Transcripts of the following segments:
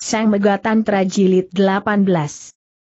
Sang Megatan Trajilid 18.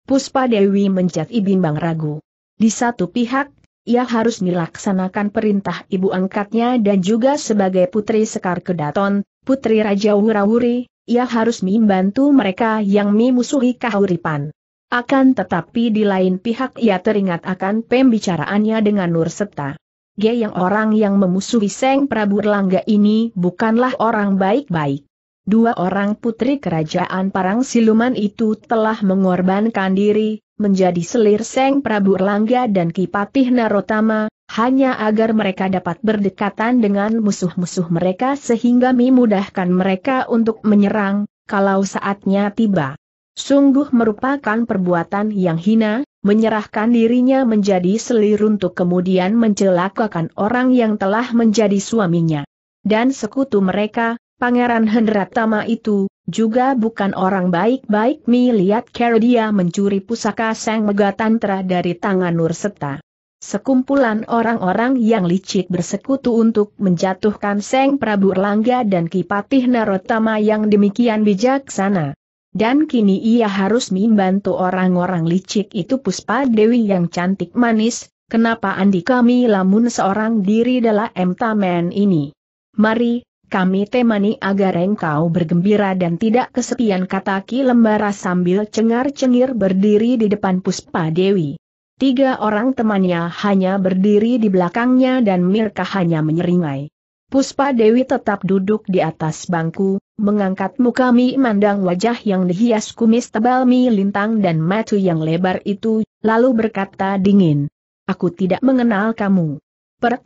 Puspa Dewi mencet ibimbang ragu. Di satu pihak, ia harus melaksanakan perintah ibu angkatnya dan juga sebagai putri Sekar Kedaton, putri Raja Wurawuri, ia harus membantu mereka yang memusuhi kahuripan. Akan tetapi di lain pihak ia teringat akan pembicaraannya dengan Nur Seta. Gaya yang orang yang memusuhi Seng Prabu Erlangga ini bukanlah orang baik-baik. Dua orang putri kerajaan Parang Siluman itu telah mengorbankan diri, menjadi selir Seng Prabu Erlangga dan Kipatih Narotama, hanya agar mereka dapat berdekatan dengan musuh-musuh mereka sehingga memudahkan mereka untuk menyerang, kalau saatnya tiba. Sungguh merupakan perbuatan yang hina, menyerahkan dirinya menjadi selir untuk kemudian mencelakakan orang yang telah menjadi suaminya. Dan sekutu mereka, Pangeran Hendratama itu, juga bukan orang baik-baik melihat kera dia mencuri pusaka Sang Megatantra dari tangan Nurseta. Sekumpulan orang-orang yang licik bersekutu untuk menjatuhkan Sang Prabu Erlangga dan Kipatih Narotama yang demikian bijaksana. Dan kini ia harus membantu orang-orang licik itu Puspa Dewi yang cantik manis, kenapa Andi kami lamun seorang diri dalam emtamen ini. Mari, kami temani agar engkau bergembira dan tidak kesepian kata Ki Lembara sambil cengar-cengir berdiri di depan Puspa Dewi. Tiga orang temannya hanya berdiri di belakangnya dan Mirka hanya menyeringai. Puspa Dewi tetap duduk di atas bangku, mengangkat muka Mi mandang wajah yang dihias kumis tebal Mi lintang dan matu yang lebar itu, lalu berkata dingin. Aku tidak mengenal kamu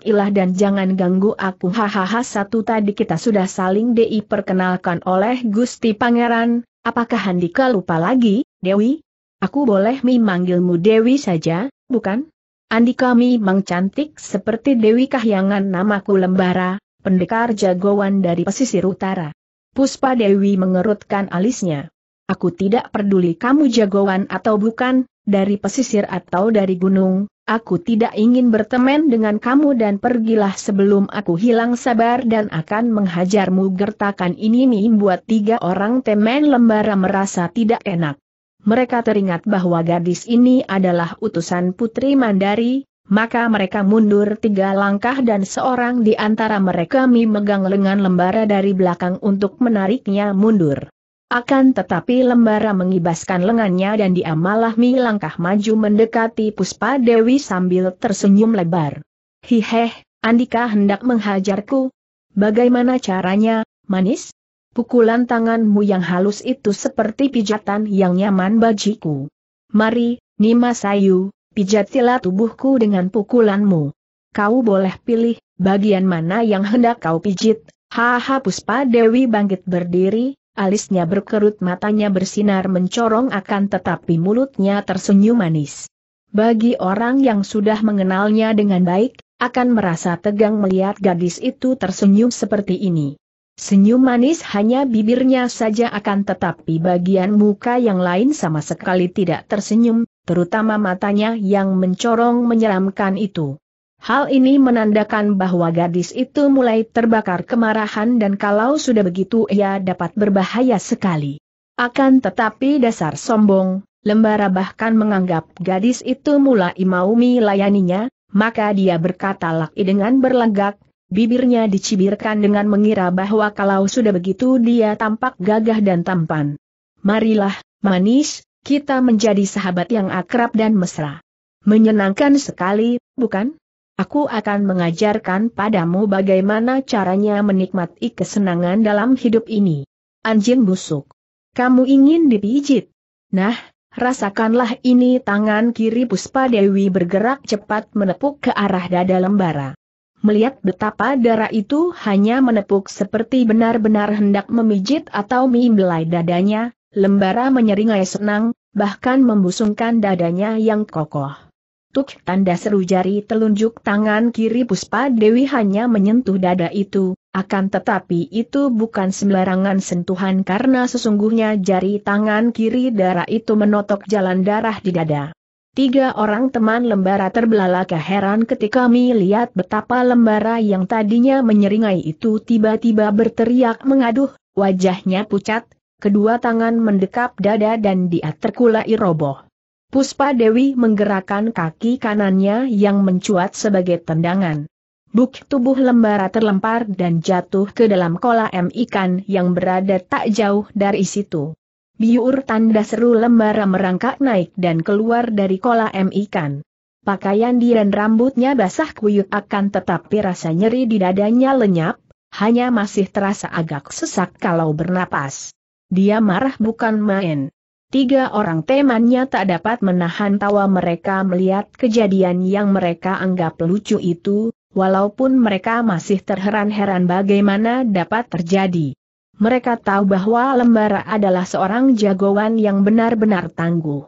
ilah dan jangan ganggu aku hahaha satu tadi kita sudah saling di perkenalkan oleh Gusti Pangeran, apakah Handika lupa lagi, Dewi? Aku boleh memanggilmu Dewi saja, bukan? Andika memang cantik seperti Dewi Kahyangan namaku Lembara, pendekar jagoan dari pesisir utara. Puspa Dewi mengerutkan alisnya. Aku tidak peduli kamu jagoan atau bukan, dari pesisir atau dari gunung, Aku tidak ingin berteman dengan kamu dan pergilah sebelum aku hilang sabar dan akan menghajarmu gertakan ini membuat tiga orang temen lembara merasa tidak enak. Mereka teringat bahwa gadis ini adalah utusan Putri Mandari, maka mereka mundur tiga langkah dan seorang di antara mereka memegang lengan lembara dari belakang untuk menariknya mundur. Akan tetapi lembara mengibaskan lengannya dan dia malah langkah maju mendekati Puspa Dewi sambil tersenyum lebar. Hiheh, Andika hendak menghajarku. Bagaimana caranya, manis? Pukulan tanganmu yang halus itu seperti pijatan yang nyaman bajiku. Mari, Nima Sayu, pijatilah tubuhku dengan pukulanmu. Kau boleh pilih, bagian mana yang hendak kau pijit, Haha Puspa Dewi bangkit berdiri, alisnya berkerut matanya bersinar mencorong akan tetapi mulutnya tersenyum manis. Bagi orang yang sudah mengenalnya dengan baik, akan merasa tegang melihat gadis itu tersenyum seperti ini. Senyum manis hanya bibirnya saja akan tetapi bagian muka yang lain sama sekali tidak tersenyum, terutama matanya yang mencorong menyeramkan itu. Hal ini menandakan bahwa gadis itu mulai terbakar kemarahan dan kalau sudah begitu ia dapat berbahaya sekali. Akan tetapi dasar sombong, lembara bahkan menganggap gadis itu mulai mau melayaninya, maka dia berkata laki dengan berlegak, bibirnya dicibirkan dengan mengira bahwa kalau sudah begitu dia tampak gagah dan tampan. Marilah, manis, kita menjadi sahabat yang akrab dan mesra. Menyenangkan sekali, bukan? Aku akan mengajarkan padamu bagaimana caranya menikmati kesenangan dalam hidup ini. Anjing busuk. Kamu ingin dipijit? Nah, rasakanlah ini tangan kiri Puspa Dewi bergerak cepat menepuk ke arah dada lembara. Melihat betapa darah itu hanya menepuk seperti benar-benar hendak memijit atau membelai dadanya, lembara menyeringai senang, bahkan membusungkan dadanya yang kokoh. Tuk tanda seru jari telunjuk tangan kiri Puspa Dewi hanya menyentuh dada itu, akan tetapi itu bukan sembarangan sentuhan karena sesungguhnya jari tangan kiri darah itu menotok jalan darah di dada. Tiga orang teman lembara terbelalak heran ketika melihat betapa lembara yang tadinya menyeringai itu tiba-tiba berteriak mengaduh, wajahnya pucat, kedua tangan mendekap dada dan dia terkulai roboh. Puspa Dewi menggerakkan kaki kanannya yang mencuat sebagai tendangan. Buk tubuh lembara terlempar dan jatuh ke dalam kolam ikan yang berada tak jauh dari situ. Biur tanda seru lembara merangkak naik dan keluar dari kolam ikan. Pakaian dia dan rambutnya basah kuyuk akan tetapi rasa nyeri di dadanya lenyap, hanya masih terasa agak sesak kalau bernapas. Dia marah bukan main. Tiga orang temannya tak dapat menahan tawa mereka melihat kejadian yang mereka anggap lucu itu, walaupun mereka masih terheran-heran bagaimana dapat terjadi. Mereka tahu bahwa Lembara adalah seorang jagoan yang benar-benar tangguh.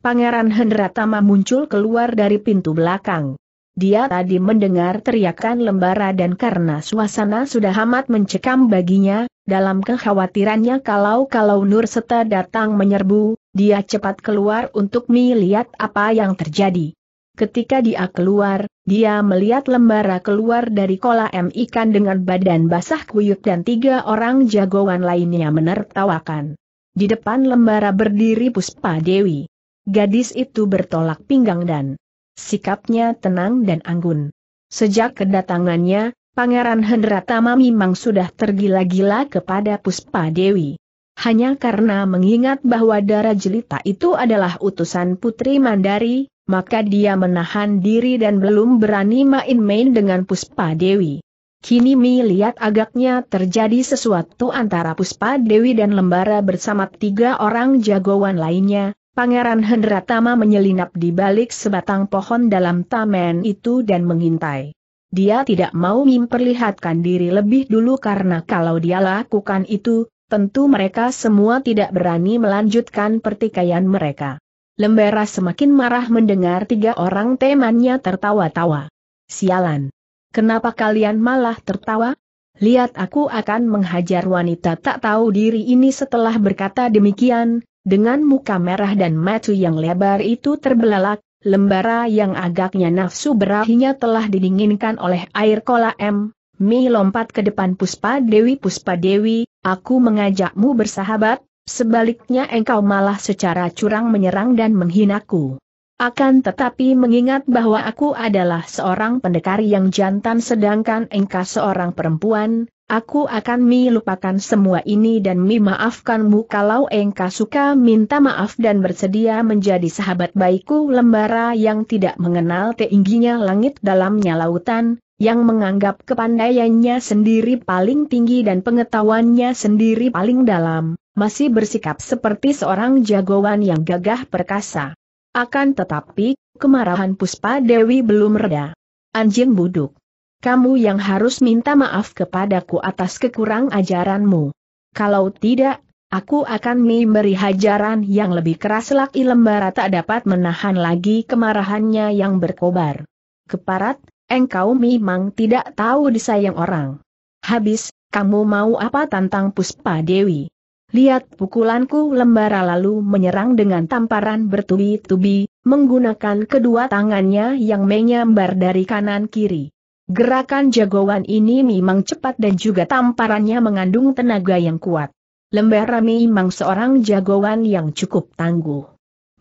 Pangeran Hendratama muncul keluar dari pintu belakang. Dia tadi mendengar teriakan lembara dan karena suasana sudah amat mencekam baginya, dalam kekhawatirannya kalau-kalau Nur Seta datang menyerbu, dia cepat keluar untuk melihat apa yang terjadi. Ketika dia keluar, dia melihat lembara keluar dari kolam ikan dengan badan basah kuyuk dan tiga orang jagoan lainnya menertawakan. Di depan lembara berdiri Puspa Dewi. Gadis itu bertolak pinggang dan sikapnya tenang dan anggun. Sejak kedatangannya, Pangeran Hendratama memang sudah tergila-gila kepada Puspa Dewi. Hanya karena mengingat bahwa darah jelita itu adalah utusan Putri Mandari, maka dia menahan diri dan belum berani main-main dengan Puspa Dewi. Kini Mi lihat agaknya terjadi sesuatu antara Puspa Dewi dan Lembara bersama tiga orang jagoan lainnya. Pangeran Hendratama menyelinap di balik sebatang pohon dalam taman itu dan mengintai. Dia tidak mau memperlihatkan diri lebih dulu karena kalau dia lakukan itu, tentu mereka semua tidak berani melanjutkan pertikaian mereka. Lembera semakin marah mendengar tiga orang temannya tertawa-tawa. Sialan. Kenapa kalian malah tertawa? Lihat aku akan menghajar wanita tak tahu diri ini setelah berkata demikian, dengan muka merah dan matu yang lebar itu terbelalak, Lembara yang agaknya nafsu berahinya telah didinginkan oleh air kola M. Mi lompat ke depan Puspa Dewi Puspa Dewi, aku mengajakmu bersahabat, sebaliknya engkau malah secara curang menyerang dan menghinaku. Akan tetapi mengingat bahwa aku adalah seorang pendekar yang jantan sedangkan engkau seorang perempuan, Aku akan mi lupakan semua ini dan mi maafkanmu kalau engkau suka minta maaf dan bersedia menjadi sahabat baikku lembara yang tidak mengenal tingginya langit dalamnya lautan, yang menganggap kepandaiannya sendiri paling tinggi dan pengetahuannya sendiri paling dalam, masih bersikap seperti seorang jagoan yang gagah perkasa. Akan tetapi, kemarahan Puspa Dewi belum reda. Anjing buduk kamu yang harus minta maaf kepadaku atas kekurang ajaranmu. Kalau tidak, aku akan memberi hajaran yang lebih keras laki lembara tak dapat menahan lagi kemarahannya yang berkobar. Keparat, engkau memang tidak tahu disayang orang. Habis, kamu mau apa tantang Puspa Dewi? Lihat pukulanku lembara lalu menyerang dengan tamparan bertubi-tubi, menggunakan kedua tangannya yang menyambar dari kanan kiri. Gerakan jagoan ini memang cepat dan juga tamparannya mengandung tenaga yang kuat. Lembara memang seorang jagoan yang cukup tangguh.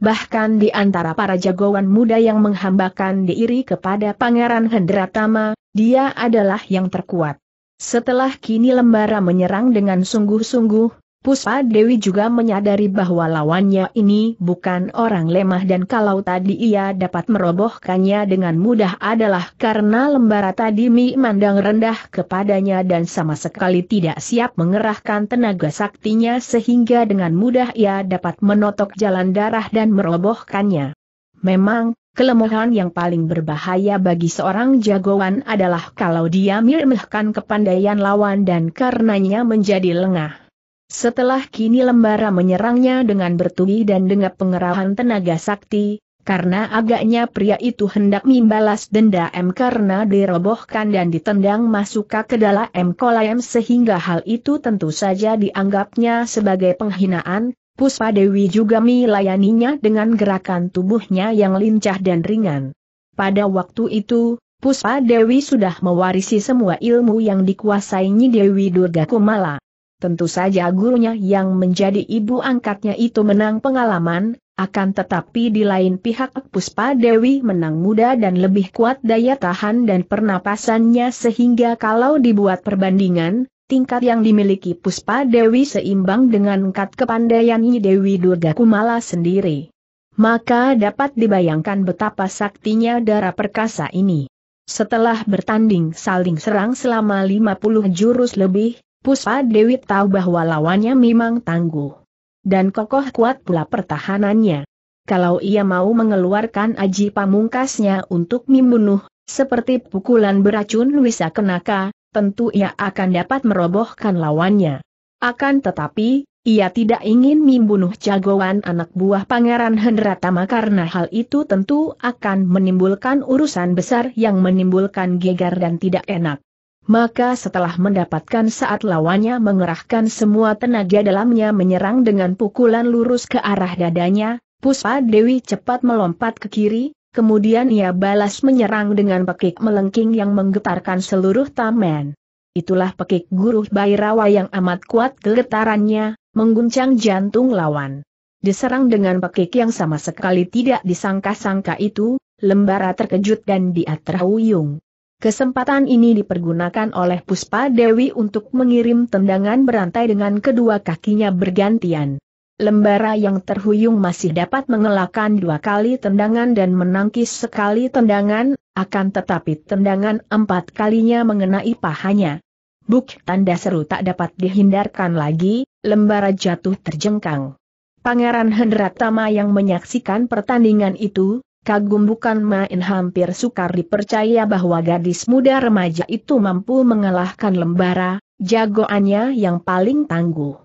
Bahkan di antara para jagoan muda yang menghambakan diri kepada Pangeran Hendratama, dia adalah yang terkuat. Setelah kini Lembara menyerang dengan sungguh-sungguh, Puspa Dewi juga menyadari bahwa lawannya ini bukan orang lemah dan kalau tadi ia dapat merobohkannya dengan mudah adalah karena lembara tadi Mi mandang rendah kepadanya dan sama sekali tidak siap mengerahkan tenaga saktinya sehingga dengan mudah ia dapat menotok jalan darah dan merobohkannya. Memang, Kelemahan yang paling berbahaya bagi seorang jagoan adalah kalau dia meremehkan kepandaian lawan dan karenanya menjadi lengah. Setelah kini lembara menyerangnya dengan bertubi dan dengan pengerahan tenaga sakti, karena agaknya pria itu hendak membalas denda M karena dirobohkan dan ditendang masuk ke dalam M sehingga hal itu tentu saja dianggapnya sebagai penghinaan, Puspa Dewi juga melayaninya dengan gerakan tubuhnya yang lincah dan ringan. Pada waktu itu, Puspa Dewi sudah mewarisi semua ilmu yang dikuasainya Dewi Durga Kumala. Tentu saja gurunya yang menjadi ibu angkatnya itu menang pengalaman, akan tetapi di lain pihak Puspa Dewi menang muda dan lebih kuat daya tahan dan pernapasannya sehingga kalau dibuat perbandingan, tingkat yang dimiliki Puspa Dewi seimbang dengan tingkat kepandaian Dewi Durga Kumala sendiri. Maka dapat dibayangkan betapa saktinya darah perkasa ini. Setelah bertanding saling serang selama 50 jurus lebih, Puspa Dewi tahu bahwa lawannya memang tangguh. Dan kokoh kuat pula pertahanannya. Kalau ia mau mengeluarkan aji pamungkasnya untuk membunuh, seperti pukulan beracun Wisa Kenaka, tentu ia akan dapat merobohkan lawannya. Akan tetapi, ia tidak ingin membunuh jagoan anak buah Pangeran Hendratama karena hal itu tentu akan menimbulkan urusan besar yang menimbulkan gegar dan tidak enak. Maka setelah mendapatkan saat lawannya mengerahkan semua tenaga dalamnya menyerang dengan pukulan lurus ke arah dadanya, Puspa Dewi cepat melompat ke kiri, kemudian ia balas menyerang dengan pekik melengking yang menggetarkan seluruh taman. Itulah pekik guru Bairawa yang amat kuat getarannya, mengguncang jantung lawan. Diserang dengan pekik yang sama sekali tidak disangka-sangka itu, lembara terkejut dan dia terhuyung. Kesempatan ini dipergunakan oleh Puspa Dewi untuk mengirim tendangan berantai dengan kedua kakinya bergantian. Lembara yang terhuyung masih dapat mengelakkan dua kali tendangan dan menangkis sekali tendangan, akan tetapi tendangan empat kalinya mengenai pahanya. Buk tanda seru tak dapat dihindarkan lagi, lembara jatuh terjengkang. Pangeran Hendratama yang menyaksikan pertandingan itu, Kagum bukan main hampir sukar dipercaya bahwa gadis muda remaja itu mampu mengalahkan lembara, jagoannya yang paling tangguh.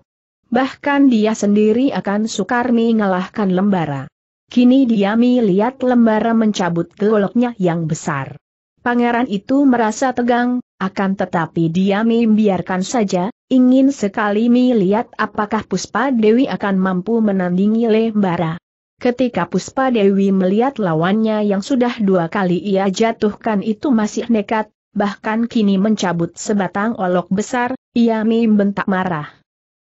Bahkan dia sendiri akan sukar mengalahkan lembara. Kini dia melihat lembara mencabut goloknya yang besar. Pangeran itu merasa tegang, akan tetapi dia membiarkan saja, ingin sekali melihat apakah Puspa Dewi akan mampu menandingi lembara. Ketika Puspa Dewi melihat lawannya yang sudah dua kali ia jatuhkan itu masih nekat, bahkan kini mencabut sebatang olok besar, ia membentak marah.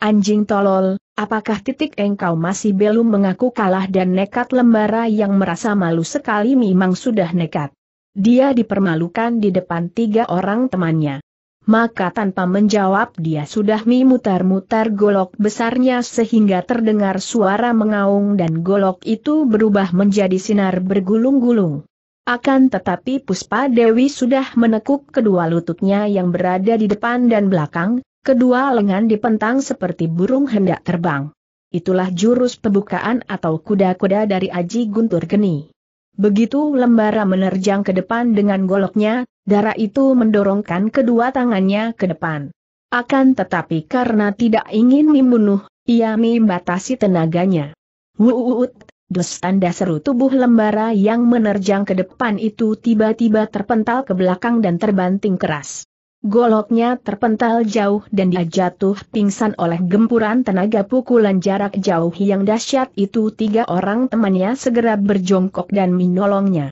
Anjing tolol, apakah titik engkau masih belum mengaku kalah dan nekat lembara yang merasa malu sekali memang sudah nekat. Dia dipermalukan di depan tiga orang temannya maka tanpa menjawab dia sudah memutar-mutar golok besarnya sehingga terdengar suara mengaung dan golok itu berubah menjadi sinar bergulung-gulung. Akan tetapi Puspa Dewi sudah menekuk kedua lututnya yang berada di depan dan belakang, kedua lengan dipentang seperti burung hendak terbang. Itulah jurus pembukaan atau kuda-kuda dari Aji Guntur Geni. Begitu lembara menerjang ke depan dengan goloknya, Darah itu mendorongkan kedua tangannya ke depan. Akan tetapi karena tidak ingin membunuh, ia membatasi tenaganya. Wuut, dus tanda seru tubuh lembara yang menerjang ke depan itu tiba-tiba terpental ke belakang dan terbanting keras. Goloknya terpental jauh dan dia jatuh pingsan oleh gempuran tenaga pukulan jarak jauh yang dahsyat itu tiga orang temannya segera berjongkok dan menolongnya.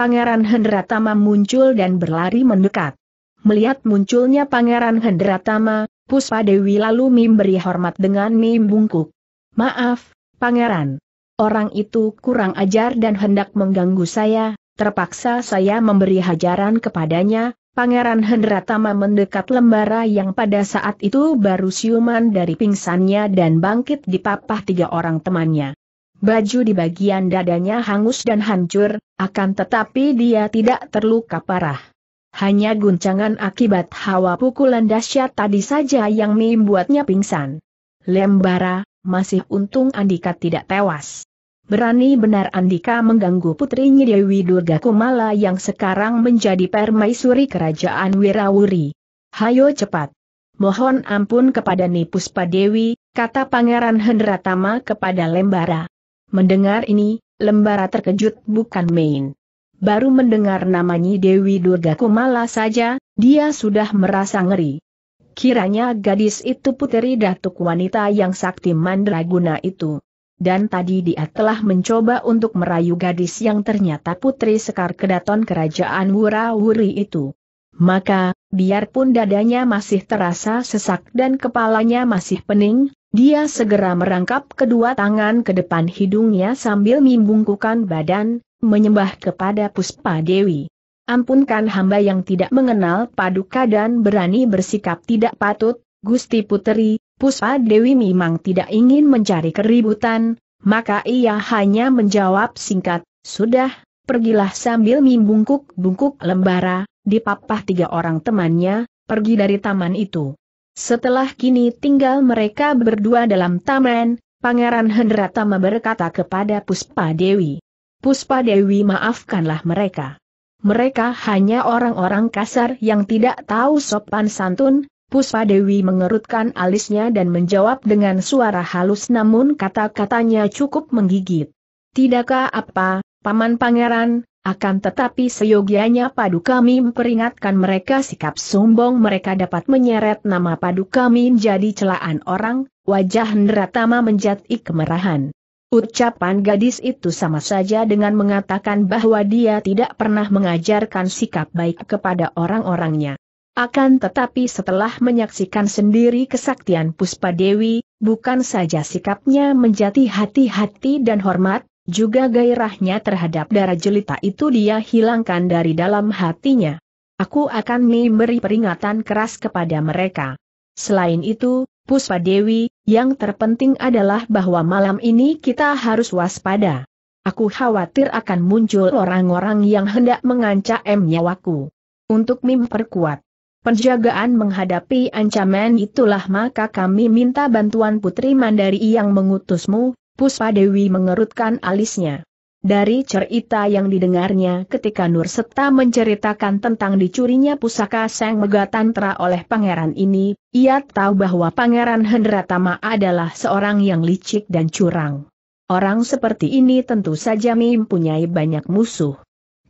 Pangeran Hendratama muncul dan berlari mendekat. Melihat munculnya Pangeran Hendratama, Puspa Dewi lalu memberi hormat dengan membungkuk. Maaf, Pangeran. Orang itu kurang ajar dan hendak mengganggu saya, terpaksa saya memberi hajaran kepadanya, Pangeran Hendratama mendekat lembara yang pada saat itu baru siuman dari pingsannya dan bangkit di papah tiga orang temannya. Baju di bagian dadanya hangus dan hancur, akan tetapi dia tidak terluka parah. Hanya guncangan akibat hawa pukulan dahsyat tadi saja yang membuatnya pingsan. Lembara, masih untung Andika tidak tewas. Berani benar Andika mengganggu putrinya Dewi Durga Kumala yang sekarang menjadi permaisuri kerajaan Wirawuri. Hayo cepat. Mohon ampun kepada Nipuspa Dewi, kata Pangeran Hendratama kepada Lembara. Mendengar ini, lembara terkejut bukan main. Baru mendengar namanya Dewi Durga Kumala saja, dia sudah merasa ngeri. Kiranya gadis itu puteri datuk wanita yang sakti mandraguna itu. Dan tadi dia telah mencoba untuk merayu gadis yang ternyata putri sekar kedaton kerajaan Wurawuri itu. Maka, biarpun dadanya masih terasa sesak dan kepalanya masih pening, dia segera merangkap kedua tangan ke depan hidungnya sambil membungkukan badan, menyembah kepada Puspa Dewi. Ampunkan hamba yang tidak mengenal paduka dan berani bersikap tidak patut, Gusti Puteri, Puspa Dewi memang tidak ingin mencari keributan, maka ia hanya menjawab singkat, sudah, pergilah sambil membungkuk-bungkuk lembara, dipapah tiga orang temannya, pergi dari taman itu. Setelah kini tinggal mereka berdua dalam taman, Pangeran Hendratama berkata kepada Puspa Dewi. Puspa Dewi maafkanlah mereka. Mereka hanya orang-orang kasar yang tidak tahu sopan santun, Puspa Dewi mengerutkan alisnya dan menjawab dengan suara halus namun kata-katanya cukup menggigit. Tidakkah apa, Paman Pangeran, akan tetapi seyogianya Paduka Mim peringatkan mereka sikap sombong mereka dapat menyeret nama Paduka Mim jadi celaan orang, wajah Ndratama menjadi kemerahan. Ucapan gadis itu sama saja dengan mengatakan bahwa dia tidak pernah mengajarkan sikap baik kepada orang-orangnya. Akan tetapi setelah menyaksikan sendiri kesaktian Puspa Dewi, bukan saja sikapnya menjadi hati-hati dan hormat, juga gairahnya terhadap darah jelita itu dia hilangkan dari dalam hatinya. Aku akan memberi peringatan keras kepada mereka. Selain itu, Puspa Dewi, yang terpenting adalah bahwa malam ini kita harus waspada. Aku khawatir akan muncul orang-orang yang hendak mengancam nyawaku. Untuk memperkuat penjagaan menghadapi ancaman itulah maka kami minta bantuan Putri Mandari yang mengutusmu, Puspa Dewi mengerutkan alisnya. Dari cerita yang didengarnya ketika Nur Seta menceritakan tentang dicurinya pusaka Seng Megatantra oleh pangeran ini, ia tahu bahwa pangeran Hendratama adalah seorang yang licik dan curang. Orang seperti ini tentu saja mempunyai banyak musuh.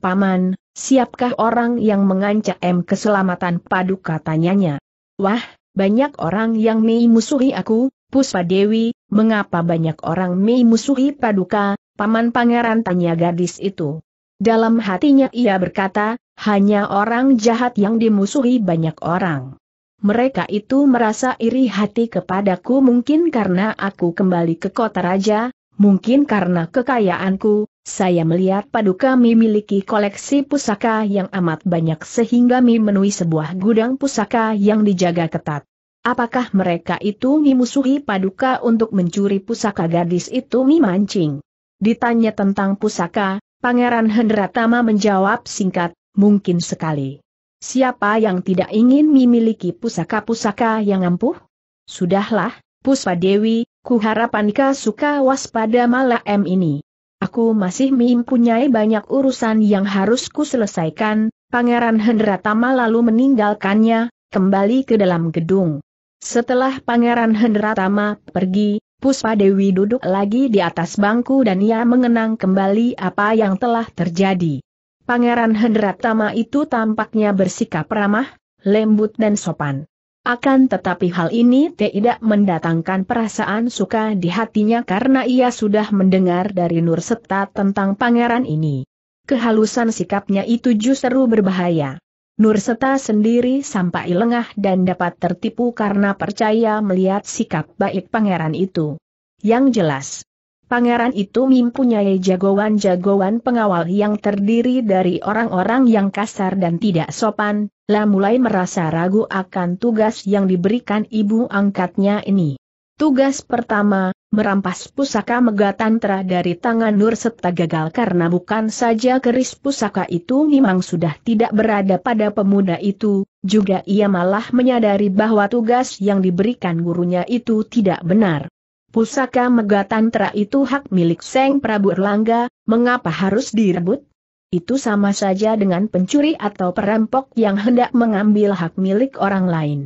Paman, siapkah orang yang mengancam keselamatan Paduka? Tanyanya. Wah, banyak orang yang memusuhi musuhi aku, Puspa Dewi, mengapa banyak orang memusuhi Paduka, paman pangeran tanya gadis itu. Dalam hatinya ia berkata, hanya orang jahat yang dimusuhi banyak orang. Mereka itu merasa iri hati kepadaku mungkin karena aku kembali ke kota raja, mungkin karena kekayaanku, saya melihat Paduka memiliki koleksi pusaka yang amat banyak sehingga memenuhi sebuah gudang pusaka yang dijaga ketat. Apakah mereka itu memusuhi Paduka untuk mencuri pusaka gadis itu memancing? Ditanya tentang pusaka, Pangeran Hendratama menjawab singkat, mungkin sekali. Siapa yang tidak ingin memiliki pusaka-pusaka yang ampuh? Sudahlah, Puspa Dewi, kuharap Anika suka waspada malah M ini. Aku masih mempunyai banyak urusan yang harus selesaikan. Pangeran Hendratama lalu meninggalkannya, kembali ke dalam gedung. Setelah Pangeran Hendratama pergi, Puspa Dewi duduk lagi di atas bangku dan ia mengenang kembali apa yang telah terjadi. Pangeran Hendratama itu tampaknya bersikap ramah, lembut dan sopan. Akan tetapi hal ini tidak mendatangkan perasaan suka di hatinya karena ia sudah mendengar dari Nur Seta tentang pangeran ini. Kehalusan sikapnya itu justru berbahaya. Nurseta sendiri sampai lengah dan dapat tertipu karena percaya melihat sikap baik pangeran itu. Yang jelas, pangeran itu mempunyai jagoan-jagoan pengawal yang terdiri dari orang-orang yang kasar dan tidak sopan, lah mulai merasa ragu akan tugas yang diberikan ibu angkatnya ini. Tugas pertama, merampas pusaka Megatantra dari tangan Nur Seta gagal karena bukan saja keris pusaka itu memang sudah tidak berada pada pemuda itu, juga ia malah menyadari bahwa tugas yang diberikan gurunya itu tidak benar. Pusaka Megatantra itu hak milik Seng Prabu Erlangga, mengapa harus direbut? Itu sama saja dengan pencuri atau perampok yang hendak mengambil hak milik orang lain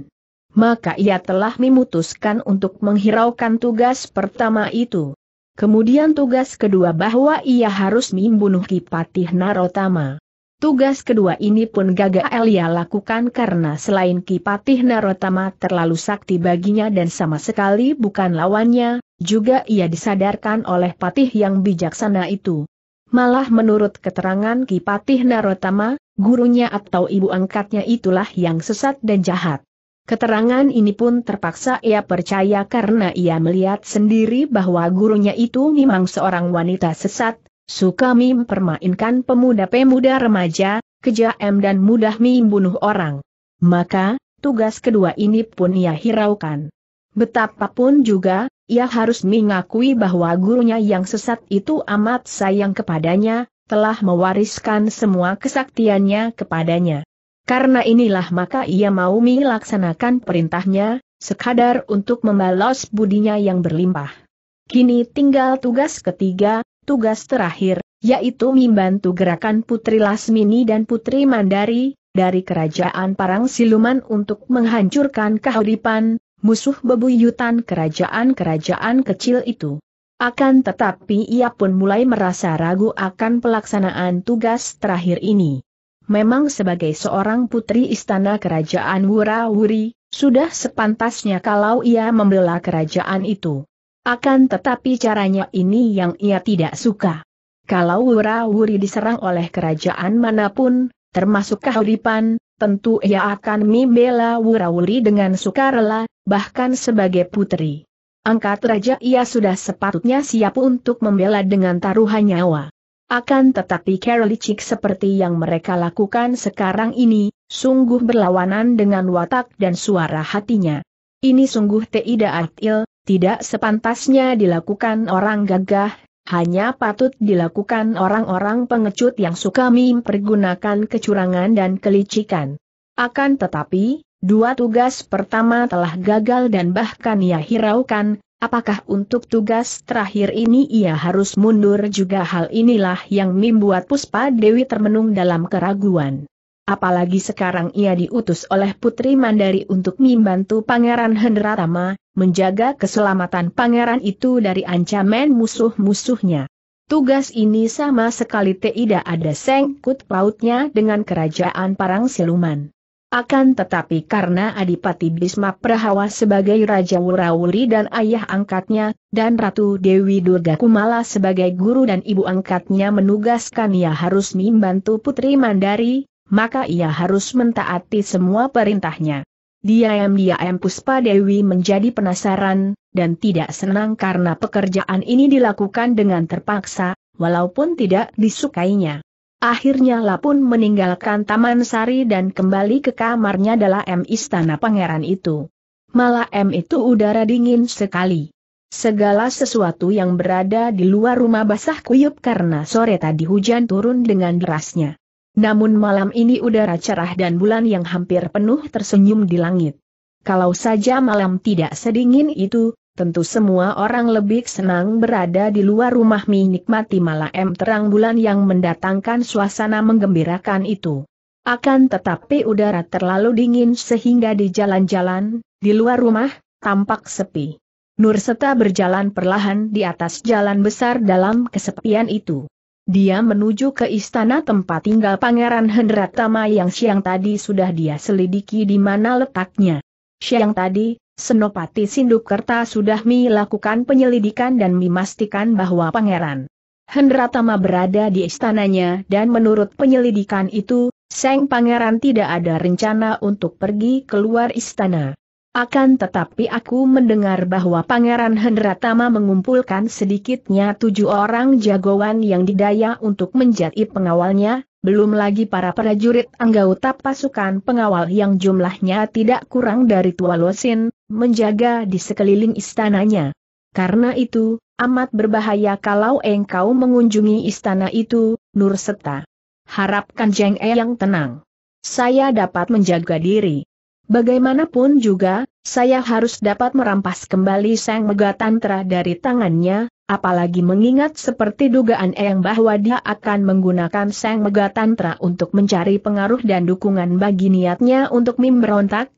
maka ia telah memutuskan untuk menghiraukan tugas pertama itu. Kemudian tugas kedua bahwa ia harus membunuh Kipatih Narotama. Tugas kedua ini pun gagal ia lakukan karena selain Kipatih Narotama terlalu sakti baginya dan sama sekali bukan lawannya, juga ia disadarkan oleh patih yang bijaksana itu. Malah menurut keterangan Kipatih Narotama, gurunya atau ibu angkatnya itulah yang sesat dan jahat. Keterangan ini pun terpaksa ia percaya karena ia melihat sendiri bahwa gurunya itu memang seorang wanita sesat, suka mempermainkan pemuda-pemuda remaja, kejam dan mudah membunuh orang. Maka, tugas kedua ini pun ia hiraukan. Betapapun juga, ia harus mengakui bahwa gurunya yang sesat itu amat sayang kepadanya, telah mewariskan semua kesaktiannya kepadanya. Karena inilah maka ia mau melaksanakan perintahnya, sekadar untuk membalas budinya yang berlimpah. Kini tinggal tugas ketiga, tugas terakhir, yaitu membantu gerakan Putri Lasmini dan Putri Mandari, dari kerajaan Parang Siluman untuk menghancurkan kehidupan, musuh bebuyutan kerajaan-kerajaan kecil itu. Akan tetapi ia pun mulai merasa ragu akan pelaksanaan tugas terakhir ini. Memang sebagai seorang putri istana kerajaan Wurawuri sudah sepantasnya kalau ia membela kerajaan itu. Akan tetapi caranya ini yang ia tidak suka. Kalau Wurawuri diserang oleh kerajaan manapun, termasuk Kahuripan, tentu ia akan membela Wurawuri dengan sukarela, bahkan sebagai putri. Angkat raja ia sudah sepatutnya siap untuk membela dengan taruhan nyawa. Akan tetapi licik seperti yang mereka lakukan sekarang ini, sungguh berlawanan dengan watak dan suara hatinya. Ini sungguh tidak adil, tidak sepantasnya dilakukan orang gagah, hanya patut dilakukan orang-orang pengecut yang suka mempergunakan kecurangan dan kelicikan. Akan tetapi, dua tugas pertama telah gagal dan bahkan ia hiraukan, Apakah untuk tugas terakhir ini ia harus mundur juga hal inilah yang membuat Puspa Dewi termenung dalam keraguan. Apalagi sekarang ia diutus oleh Putri Mandari untuk membantu Pangeran Hendratama menjaga keselamatan pangeran itu dari ancaman musuh-musuhnya. Tugas ini sama sekali tidak ada sengkut pautnya dengan kerajaan parang siluman. Akan tetapi karena Adipati Bisma Prahawa sebagai Raja Wurawuri dan ayah angkatnya, dan Ratu Dewi Durga Kumala sebagai guru dan ibu angkatnya menugaskan ia harus membantu Putri Mandari, maka ia harus mentaati semua perintahnya. Dia Diam-diam Puspa Dewi menjadi penasaran, dan tidak senang karena pekerjaan ini dilakukan dengan terpaksa, walaupun tidak disukainya. Akhirnya La pun meninggalkan Taman Sari dan kembali ke kamarnya dalam M istana pangeran itu. Malah M itu udara dingin sekali. Segala sesuatu yang berada di luar rumah basah kuyup karena sore tadi hujan turun dengan derasnya. Namun malam ini udara cerah dan bulan yang hampir penuh tersenyum di langit. Kalau saja malam tidak sedingin itu, tentu semua orang lebih senang berada di luar rumah menikmati malam terang bulan yang mendatangkan suasana menggembirakan itu. Akan tetapi udara terlalu dingin sehingga di jalan-jalan, di luar rumah, tampak sepi. Nurseta berjalan perlahan di atas jalan besar dalam kesepian itu. Dia menuju ke istana tempat tinggal Pangeran Hendratama yang siang tadi sudah dia selidiki di mana letaknya. Siang tadi, Senopati Sinduk Kerta sudah melakukan penyelidikan dan memastikan bahwa Pangeran Hendratama berada di istananya dan menurut penyelidikan itu, Seng Pangeran tidak ada rencana untuk pergi keluar istana. Akan tetapi aku mendengar bahwa Pangeran Hendratama mengumpulkan sedikitnya tujuh orang jagoan yang didaya untuk menjadi pengawalnya, belum lagi para prajurit anggota pasukan pengawal yang jumlahnya tidak kurang dari tua Losin, menjaga di sekeliling istananya. Karena itu, amat berbahaya kalau engkau mengunjungi istana itu, Nur Nurseta. Harapkan Jeng E yang tenang. Saya dapat menjaga diri. Bagaimanapun juga, saya harus dapat merampas kembali Sang Megatantra dari tangannya, Apalagi mengingat seperti dugaan Eyang bahwa dia akan menggunakan Sang Megatantra untuk mencari pengaruh dan dukungan bagi niatnya untuk memberontak.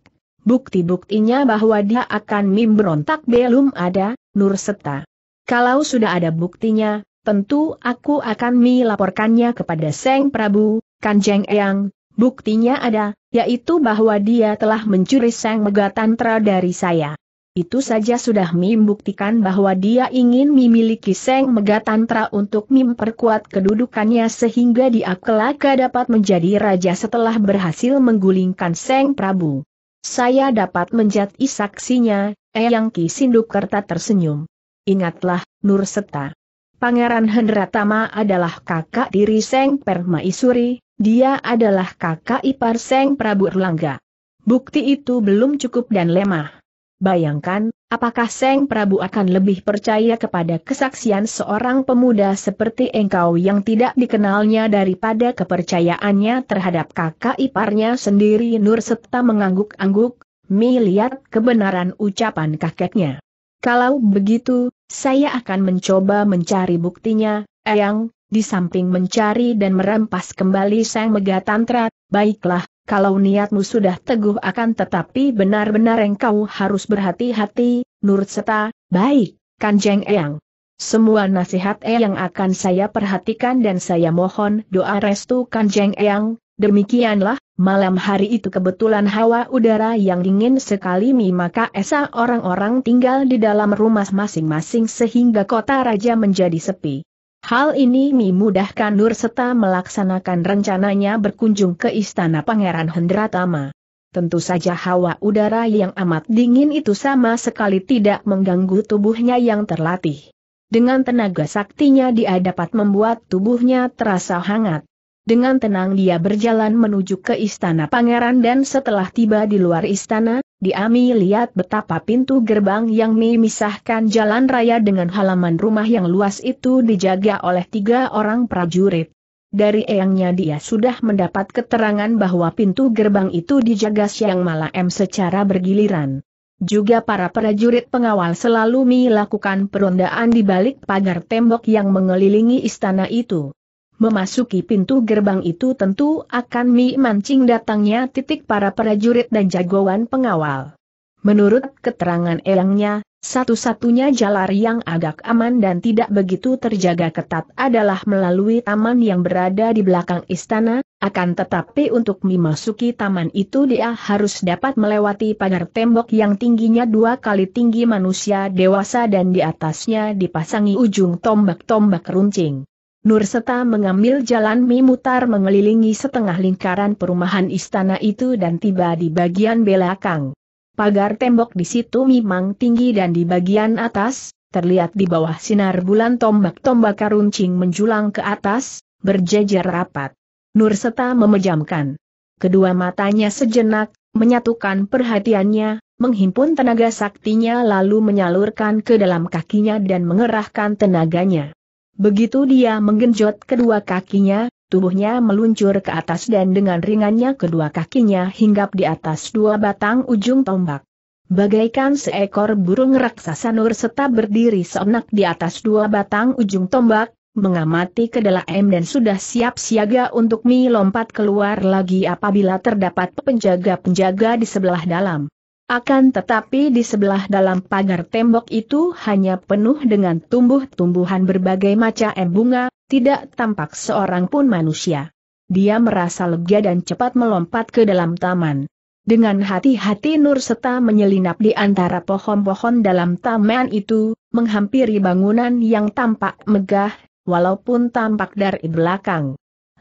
Bukti-buktinya bahwa dia akan memberontak belum ada, Nur Seta. Kalau sudah ada buktinya, tentu aku akan melaporkannya kepada Sang Prabu, Kanjeng Eyang. Buktinya ada, yaitu bahwa dia telah mencuri Sang Megatantra dari saya. Itu saja sudah Mim buktikan bahwa dia ingin memiliki Seng Megatantra untuk Mim perkuat kedudukannya sehingga dia kelaka dapat menjadi raja setelah berhasil menggulingkan Seng Prabu. Saya dapat menjadi saksinya, Eyang Ki Sindukerta tersenyum. Ingatlah, Nur Seta. Pangeran Hendratama adalah kakak diri Seng Permaisuri, dia adalah kakak ipar Seng Prabu Erlangga. Bukti itu belum cukup dan lemah. Bayangkan, apakah Seng Prabu akan lebih percaya kepada kesaksian seorang pemuda seperti engkau yang tidak dikenalnya daripada kepercayaannya terhadap kakak iparnya sendiri Nur serta mengangguk-angguk, Melihat kebenaran ucapan kakeknya. Kalau begitu, saya akan mencoba mencari buktinya, Eyang, di samping mencari dan merampas kembali Seng Megatantra, baiklah, kalau niatmu sudah teguh akan tetapi benar-benar engkau harus berhati-hati, nurut serta, baik, Kanjeng Eyang. Semua nasihat Eyang akan saya perhatikan dan saya mohon doa restu Kanjeng Eyang, demikianlah, malam hari itu kebetulan hawa udara yang dingin sekali mi maka esa orang-orang tinggal di dalam rumah masing-masing sehingga kota raja menjadi sepi. Hal ini memudahkan Nur serta melaksanakan rencananya berkunjung ke istana Pangeran Hendratama. Tentu saja hawa udara yang amat dingin itu sama sekali tidak mengganggu tubuhnya yang terlatih. Dengan tenaga saktinya dia dapat membuat tubuhnya terasa hangat. Dengan tenang dia berjalan menuju ke istana pangeran dan setelah tiba di luar istana, Diami lihat betapa pintu gerbang yang memisahkan jalan raya dengan halaman rumah yang luas itu dijaga oleh tiga orang prajurit. Dari eyangnya dia sudah mendapat keterangan bahwa pintu gerbang itu dijaga siang malam secara bergiliran. Juga para prajurit pengawal selalu melakukan perondaan di balik pagar tembok yang mengelilingi istana itu memasuki pintu gerbang itu tentu akan memancing datangnya titik para prajurit dan jagoan pengawal. Menurut keterangan Elangnya, satu-satunya jalar yang agak aman dan tidak begitu terjaga ketat adalah melalui taman yang berada di belakang istana, akan tetapi untuk memasuki taman itu dia harus dapat melewati pagar tembok yang tingginya dua kali tinggi manusia dewasa dan di atasnya dipasangi ujung tombak-tombak runcing. Nur Seta mengambil jalan memutar mengelilingi setengah lingkaran perumahan istana itu dan tiba di bagian belakang. Pagar tembok di situ memang tinggi dan di bagian atas, terlihat di bawah sinar bulan tombak-tombak karuncing menjulang ke atas, berjejer rapat. Nurseta memejamkan. Kedua matanya sejenak, menyatukan perhatiannya, menghimpun tenaga saktinya lalu menyalurkan ke dalam kakinya dan mengerahkan tenaganya. Begitu dia menggenjot kedua kakinya, tubuhnya meluncur ke atas dan dengan ringannya kedua kakinya hinggap di atas dua batang ujung tombak. Bagaikan seekor burung raksasa Nur serta berdiri seonak di atas dua batang ujung tombak, mengamati kedalaem dan sudah siap siaga untuk melompat keluar lagi apabila terdapat penjaga-penjaga di sebelah dalam. Akan tetapi di sebelah dalam pagar tembok itu hanya penuh dengan tumbuh-tumbuhan berbagai macam eh, bunga, tidak tampak seorang pun manusia. Dia merasa lega dan cepat melompat ke dalam taman. Dengan hati-hati Nur Seta menyelinap di antara pohon-pohon dalam taman itu, menghampiri bangunan yang tampak megah, walaupun tampak dari belakang.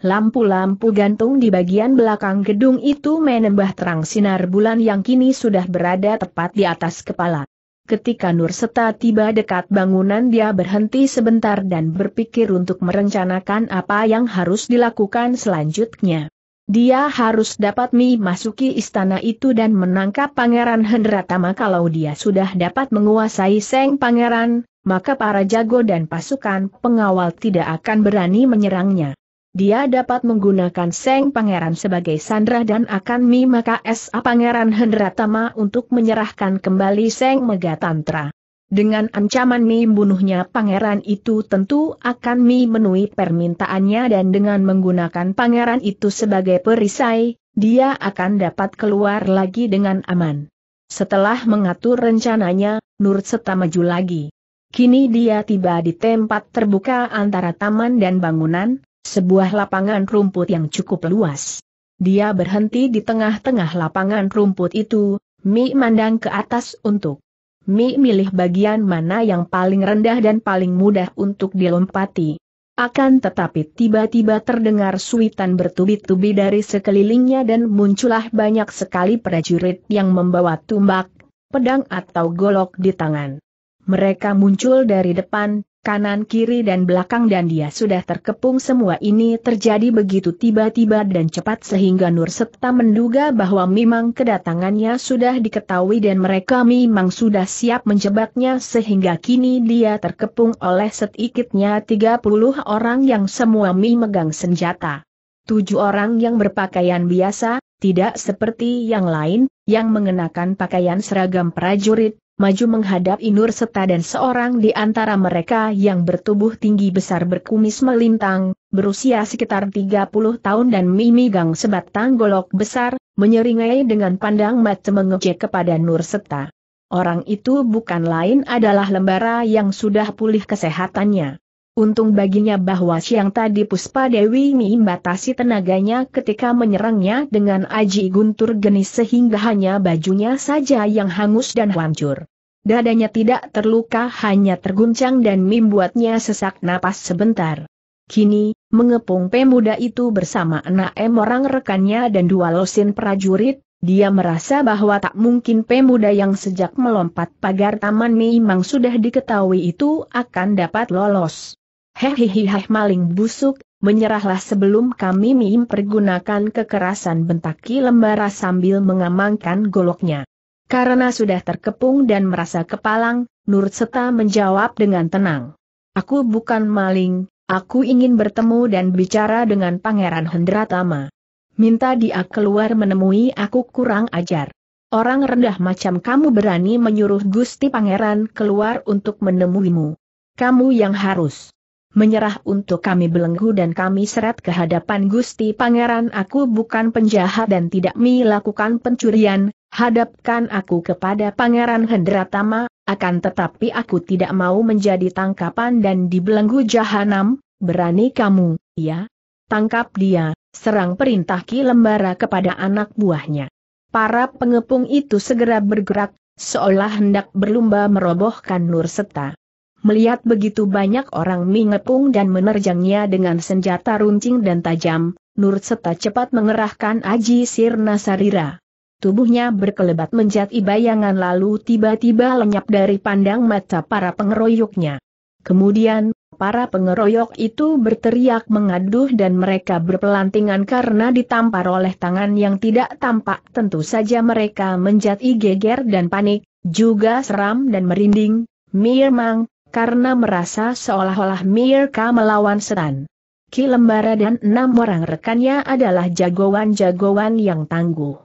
Lampu-lampu gantung di bagian belakang gedung itu menembah terang sinar bulan yang kini sudah berada tepat di atas kepala. Ketika Nur Seta tiba dekat bangunan dia berhenti sebentar dan berpikir untuk merencanakan apa yang harus dilakukan selanjutnya. Dia harus dapat memasuki istana itu dan menangkap Pangeran Hendratama kalau dia sudah dapat menguasai Seng Pangeran, maka para jago dan pasukan pengawal tidak akan berani menyerangnya. Dia dapat menggunakan Seng Pangeran sebagai sandra dan akan mimaka S.A. Pangeran Hendratama untuk menyerahkan kembali Seng Megatantra. Dengan ancaman Mi bunuhnya pangeran itu tentu akan Mi menuhi permintaannya dan dengan menggunakan pangeran itu sebagai perisai, dia akan dapat keluar lagi dengan aman. Setelah mengatur rencananya, Nur Seta maju lagi. Kini dia tiba di tempat terbuka antara taman dan bangunan, sebuah lapangan rumput yang cukup luas. Dia berhenti di tengah-tengah lapangan rumput itu, Mi mandang ke atas untuk Mi milih bagian mana yang paling rendah dan paling mudah untuk dilompati. Akan tetapi tiba-tiba terdengar suitan bertubi-tubi dari sekelilingnya dan muncullah banyak sekali prajurit yang membawa tumbak, pedang atau golok di tangan. Mereka muncul dari depan, kanan kiri dan belakang dan dia sudah terkepung semua ini terjadi begitu tiba-tiba dan cepat sehingga Nur Septa menduga bahwa memang kedatangannya sudah diketahui dan mereka memang sudah siap menjebaknya sehingga kini dia terkepung oleh sedikitnya 30 orang yang semua memegang senjata. Tujuh orang yang berpakaian biasa, tidak seperti yang lain, yang mengenakan pakaian seragam prajurit, maju menghadap Inur Seta dan seorang di antara mereka yang bertubuh tinggi besar berkumis melintang, berusia sekitar 30 tahun dan mimigang sebatang golok besar, menyeringai dengan pandang mata mengejek kepada Nur Seta. Orang itu bukan lain adalah lembara yang sudah pulih kesehatannya. Untung baginya bahwa siang tadi Puspa Dewi membatasi tenaganya ketika menyerangnya dengan aji guntur genis sehingga hanya bajunya saja yang hangus dan hancur. Dadanya tidak terluka hanya terguncang dan membuatnya sesak napas sebentar. Kini, mengepung pemuda itu bersama enam orang rekannya dan dua losin prajurit, dia merasa bahwa tak mungkin pemuda yang sejak melompat pagar taman memang sudah diketahui itu akan dapat lolos. Hehihihah maling busuk, menyerahlah sebelum kami mim pergunakan kekerasan bentaki lembara sambil mengamankan goloknya. Karena sudah terkepung dan merasa kepalang, Nur Seta menjawab dengan tenang. Aku bukan maling, aku ingin bertemu dan bicara dengan Pangeran Hendratama. Minta dia keluar menemui aku kurang ajar. Orang rendah macam kamu berani menyuruh Gusti Pangeran keluar untuk menemuimu. Kamu yang harus menyerah untuk kami belenggu dan kami seret ke hadapan Gusti Pangeran aku bukan penjahat dan tidak melakukan pencurian, hadapkan aku kepada Pangeran Hendratama, akan tetapi aku tidak mau menjadi tangkapan dan dibelenggu jahanam, berani kamu, ya? Tangkap dia, serang perintah Ki Lembara kepada anak buahnya. Para pengepung itu segera bergerak, seolah hendak berlumba merobohkan Nur Seta. Melihat begitu banyak orang mengepung dan menerjangnya dengan senjata runcing dan tajam, Nur Seta cepat mengerahkan Aji Sirna Sarira. Tubuhnya berkelebat menjadi bayangan lalu tiba-tiba lenyap dari pandang mata para pengeroyoknya. Kemudian, para pengeroyok itu berteriak mengaduh dan mereka berpelantingan karena ditampar oleh tangan yang tidak tampak. Tentu saja mereka menjadi geger dan panik, juga seram dan merinding, Memang karena merasa seolah-olah Mirka melawan setan. Ki Lembara dan enam orang rekannya adalah jagoan-jagoan yang tangguh.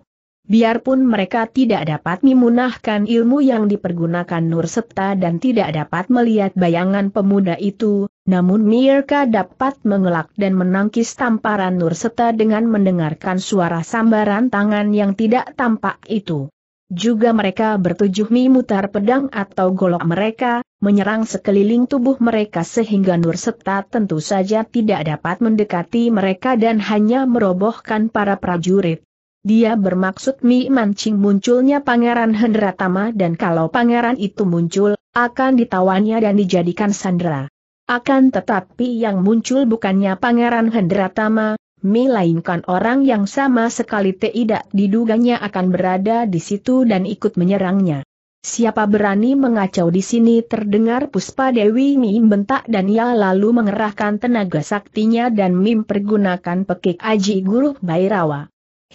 Biarpun mereka tidak dapat memunahkan ilmu yang dipergunakan Nur Septa dan tidak dapat melihat bayangan pemuda itu, namun Mirka dapat mengelak dan menangkis tamparan Nur Septa dengan mendengarkan suara sambaran tangan yang tidak tampak itu. Juga mereka bertujuh memutar pedang atau golok mereka, menyerang sekeliling tubuh mereka sehingga Nur Septa tentu saja tidak dapat mendekati mereka dan hanya merobohkan para prajurit. Dia bermaksud mi mancing munculnya Pangeran Hendratama dan kalau pangeran itu muncul, akan ditawannya dan dijadikan sandera. Akan tetapi yang muncul bukannya Pangeran Hendratama, melainkan orang yang sama sekali tidak diduganya akan berada di situ dan ikut menyerangnya. Siapa berani mengacau di sini terdengar Puspa Dewi Mim bentak dan ia lalu mengerahkan tenaga saktinya dan Mim pergunakan pekik aji guru Bairawa.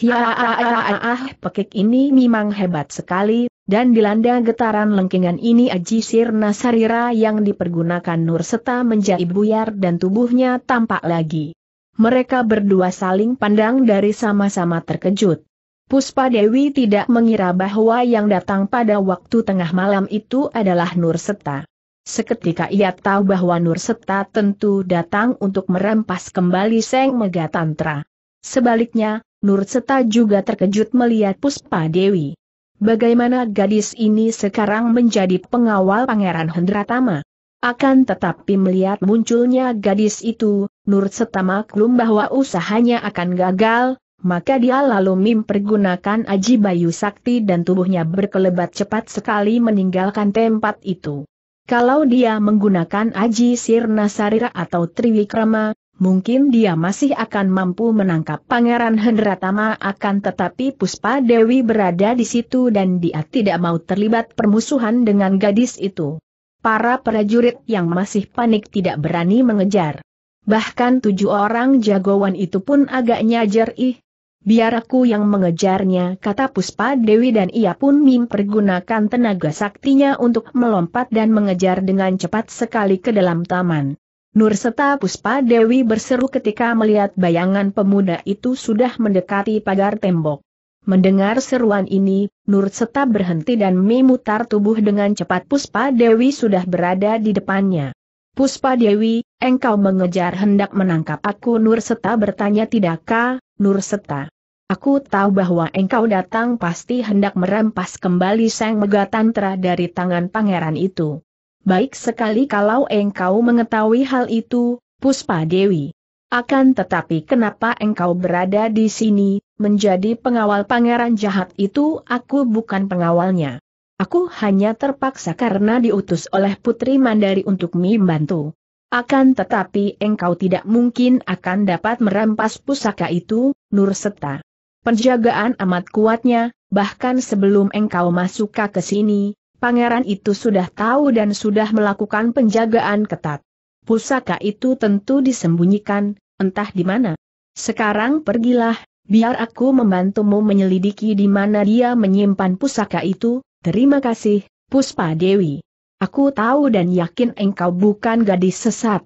Ah, ah, ah, ah! pekik ini memang hebat sekali, dan dilanda getaran lengkingan ini Aji Sirna Sarira yang dipergunakan Nur Seta menjadi buyar dan tubuhnya tampak lagi. Mereka berdua saling pandang dari sama-sama terkejut. Puspa Dewi tidak mengira bahwa yang datang pada waktu tengah malam itu adalah Nur Seta. Seketika ia tahu bahwa Nur Seta tentu datang untuk merampas kembali Seng Megatantra. Sebaliknya, Nur Seta juga terkejut melihat Puspa Dewi. Bagaimana gadis ini sekarang menjadi pengawal Pangeran Hendratama? Akan tetapi melihat munculnya gadis itu, Nur Seta maklum bahwa usahanya akan gagal, maka dia lalu mempergunakan aji bayu sakti dan tubuhnya berkelebat cepat sekali meninggalkan tempat itu. Kalau dia menggunakan aji sirna sarira atau triwikrama, mungkin dia masih akan mampu menangkap Pangeran Hendratama akan tetapi Puspa Dewi berada di situ dan dia tidak mau terlibat permusuhan dengan gadis itu. Para prajurit yang masih panik tidak berani mengejar. Bahkan tujuh orang jagoan itu pun agak nyajer Biar aku yang mengejarnya kata Puspa Dewi dan ia pun mempergunakan tenaga saktinya untuk melompat dan mengejar dengan cepat sekali ke dalam taman. Nurseta Puspa Dewi berseru ketika melihat bayangan pemuda itu sudah mendekati pagar tembok. Mendengar seruan ini, Nurseta berhenti dan memutar tubuh dengan cepat Puspa Dewi sudah berada di depannya. Puspa Dewi, engkau mengejar hendak menangkap aku Nurseta bertanya tidakkah, Nurseta? Aku tahu bahwa engkau datang pasti hendak merampas kembali Sang Megatantra dari tangan pangeran itu. Baik sekali kalau engkau mengetahui hal itu, Puspa Dewi. Akan tetapi kenapa engkau berada di sini, menjadi pengawal pangeran jahat itu aku bukan pengawalnya. Aku hanya terpaksa karena diutus oleh Putri Mandari untuk membantu. Akan tetapi engkau tidak mungkin akan dapat merampas pusaka itu, Nur Seta. Penjagaan amat kuatnya, bahkan sebelum engkau masuk ke sini, pangeran itu sudah tahu dan sudah melakukan penjagaan ketat. Pusaka itu tentu disembunyikan, entah di mana. Sekarang pergilah, biar aku membantumu menyelidiki di mana dia menyimpan pusaka itu, terima kasih, Puspa Dewi. Aku tahu dan yakin engkau bukan gadis sesat.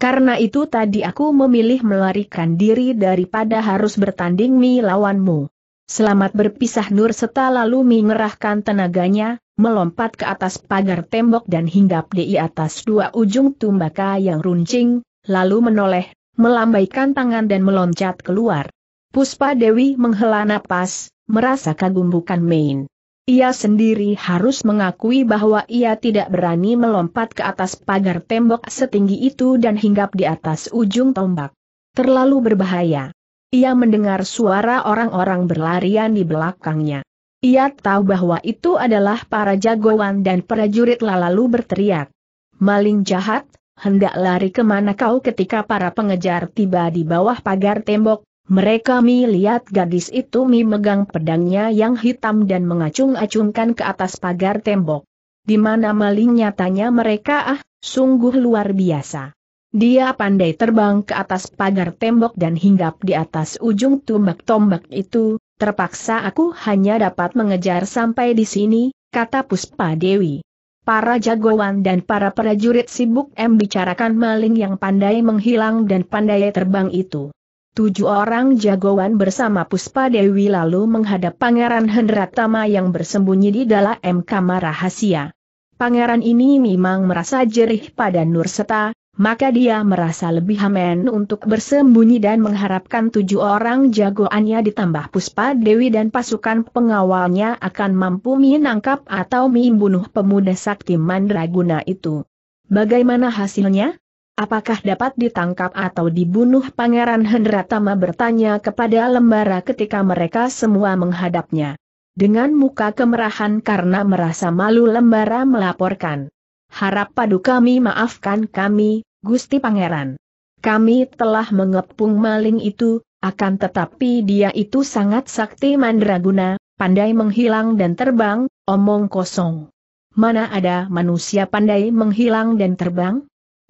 Karena itu tadi aku memilih melarikan diri daripada harus bertanding mi lawanmu. Selamat berpisah Nur Seta lalu mengerahkan tenaganya, melompat ke atas pagar tembok dan hinggap di atas dua ujung tumbaka yang runcing, lalu menoleh, melambaikan tangan dan meloncat keluar. Puspa Dewi menghela napas, merasa kagum bukan main. Ia sendiri harus mengakui bahwa ia tidak berani melompat ke atas pagar tembok setinggi itu dan hinggap di atas ujung tombak. Terlalu berbahaya. Ia mendengar suara orang-orang berlarian di belakangnya. Ia tahu bahwa itu adalah para jagoan dan prajurit lalu berteriak. Maling jahat, hendak lari kemana kau ketika para pengejar tiba di bawah pagar tembok, mereka melihat gadis itu memegang pedangnya yang hitam dan mengacung-acungkan ke atas pagar tembok. Di mana maling nyatanya mereka ah, sungguh luar biasa. Dia pandai terbang ke atas pagar tembok dan hinggap di atas ujung tombak-tombak itu, terpaksa aku hanya dapat mengejar sampai di sini, kata Puspa Dewi. Para jagoan dan para prajurit sibuk membicarakan maling yang pandai menghilang dan pandai terbang itu. Tujuh orang jagoan bersama Puspa Dewi lalu menghadap Pangeran Hendratama yang bersembunyi di dalam kamar rahasia. Pangeran ini memang merasa jerih pada Nurseta, maka dia merasa lebih aman untuk bersembunyi dan mengharapkan tujuh orang jagoannya ditambah Puspa Dewi dan pasukan pengawalnya akan mampu menangkap atau membunuh pemuda sakti Mandraguna itu. Bagaimana hasilnya? Apakah dapat ditangkap atau dibunuh Pangeran Hendratama bertanya kepada lembara ketika mereka semua menghadapnya. Dengan muka kemerahan karena merasa malu lembara melaporkan. Harap padu kami maafkan kami, Gusti Pangeran. Kami telah mengepung maling itu, akan tetapi dia itu sangat sakti mandraguna, pandai menghilang dan terbang, omong kosong. Mana ada manusia pandai menghilang dan terbang?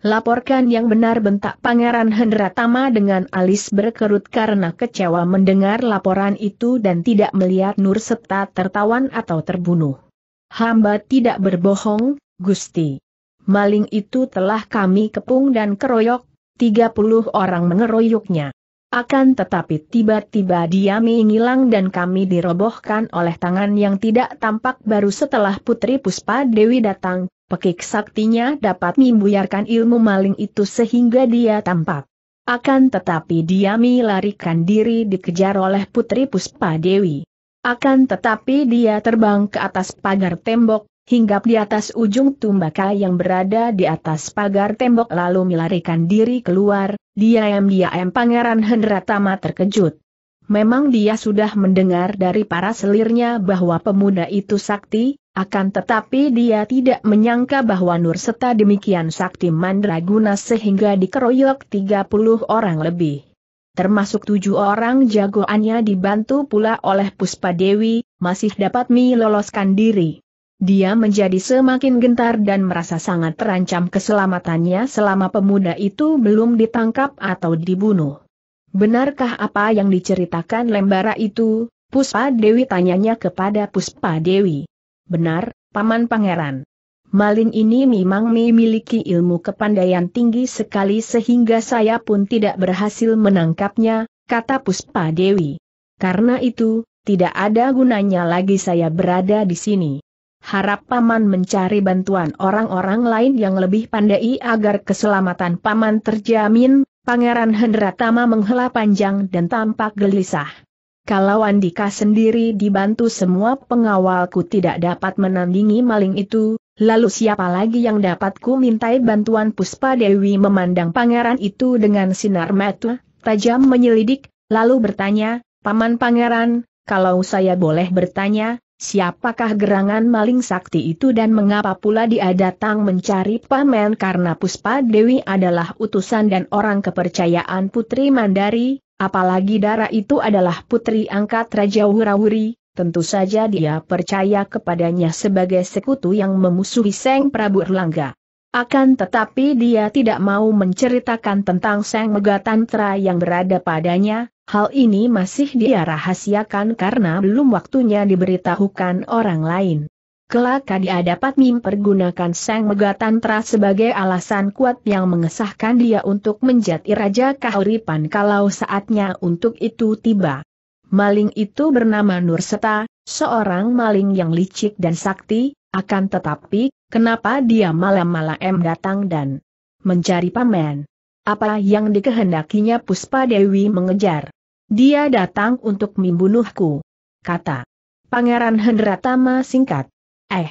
Laporkan yang benar bentak Pangeran Hendratama dengan alis berkerut karena kecewa mendengar laporan itu dan tidak melihat Nur serta tertawan atau terbunuh. Hamba tidak berbohong, Gusti. Maling itu telah kami kepung dan keroyok, 30 orang mengeroyoknya. Akan tetapi tiba-tiba dia menghilang dan kami dirobohkan oleh tangan yang tidak tampak baru setelah Putri Puspa Dewi datang, pekik saktinya dapat membuyarkan ilmu maling itu sehingga dia tampak. Akan tetapi dia melarikan diri dikejar oleh Putri Puspa Dewi. Akan tetapi dia terbang ke atas pagar tembok, hinggap di atas ujung tumbaka yang berada di atas pagar tembok lalu melarikan diri keluar, dia diam Pangeran Hendratama terkejut. Memang dia sudah mendengar dari para selirnya bahwa pemuda itu sakti, akan tetapi dia tidak menyangka bahwa Nur serta demikian sakti mandraguna sehingga dikeroyok 30 orang lebih. Termasuk tujuh orang jagoannya dibantu pula oleh Puspa Dewi, masih dapat meloloskan diri. Dia menjadi semakin gentar dan merasa sangat terancam keselamatannya selama pemuda itu belum ditangkap atau dibunuh. Benarkah apa yang diceritakan Lembara itu? Puspa Dewi tanyanya kepada Puspa Dewi. Benar, Paman Pangeran. Maling ini memang memiliki ilmu kepandaian tinggi sekali sehingga saya pun tidak berhasil menangkapnya, kata Puspa Dewi. Karena itu, tidak ada gunanya lagi saya berada di sini. Harap Paman mencari bantuan orang-orang lain yang lebih pandai agar keselamatan Paman terjamin, Pangeran Hendratama menghela panjang dan tampak gelisah. Kalau Andika sendiri dibantu semua pengawalku tidak dapat menandingi maling itu, lalu siapa lagi yang dapatku mintai bantuan Puspa Dewi memandang pangeran itu dengan sinar mata, tajam menyelidik, lalu bertanya, Paman Pangeran, kalau saya boleh bertanya, siapakah gerangan maling sakti itu dan mengapa pula dia datang mencari paman karena Puspa Dewi adalah utusan dan orang kepercayaan Putri Mandari, Apalagi darah itu adalah putri angkat Raja Wurawuri, tentu saja dia percaya kepadanya sebagai sekutu yang memusuhi Seng Prabu Erlangga. Akan tetapi dia tidak mau menceritakan tentang Seng Megatantra yang berada padanya, hal ini masih dia rahasiakan karena belum waktunya diberitahukan orang lain. Kelak dia dapat mempergunakan Sang Megatantra sebagai alasan kuat yang mengesahkan dia untuk menjadi Raja Kahuripan kalau saatnya untuk itu tiba. Maling itu bernama Nurseta, seorang maling yang licik dan sakti, akan tetapi, kenapa dia malam-malam datang dan mencari pamen? Apa yang dikehendakinya Puspa Dewi mengejar? Dia datang untuk membunuhku, kata Pangeran Hendratama singkat. Eh,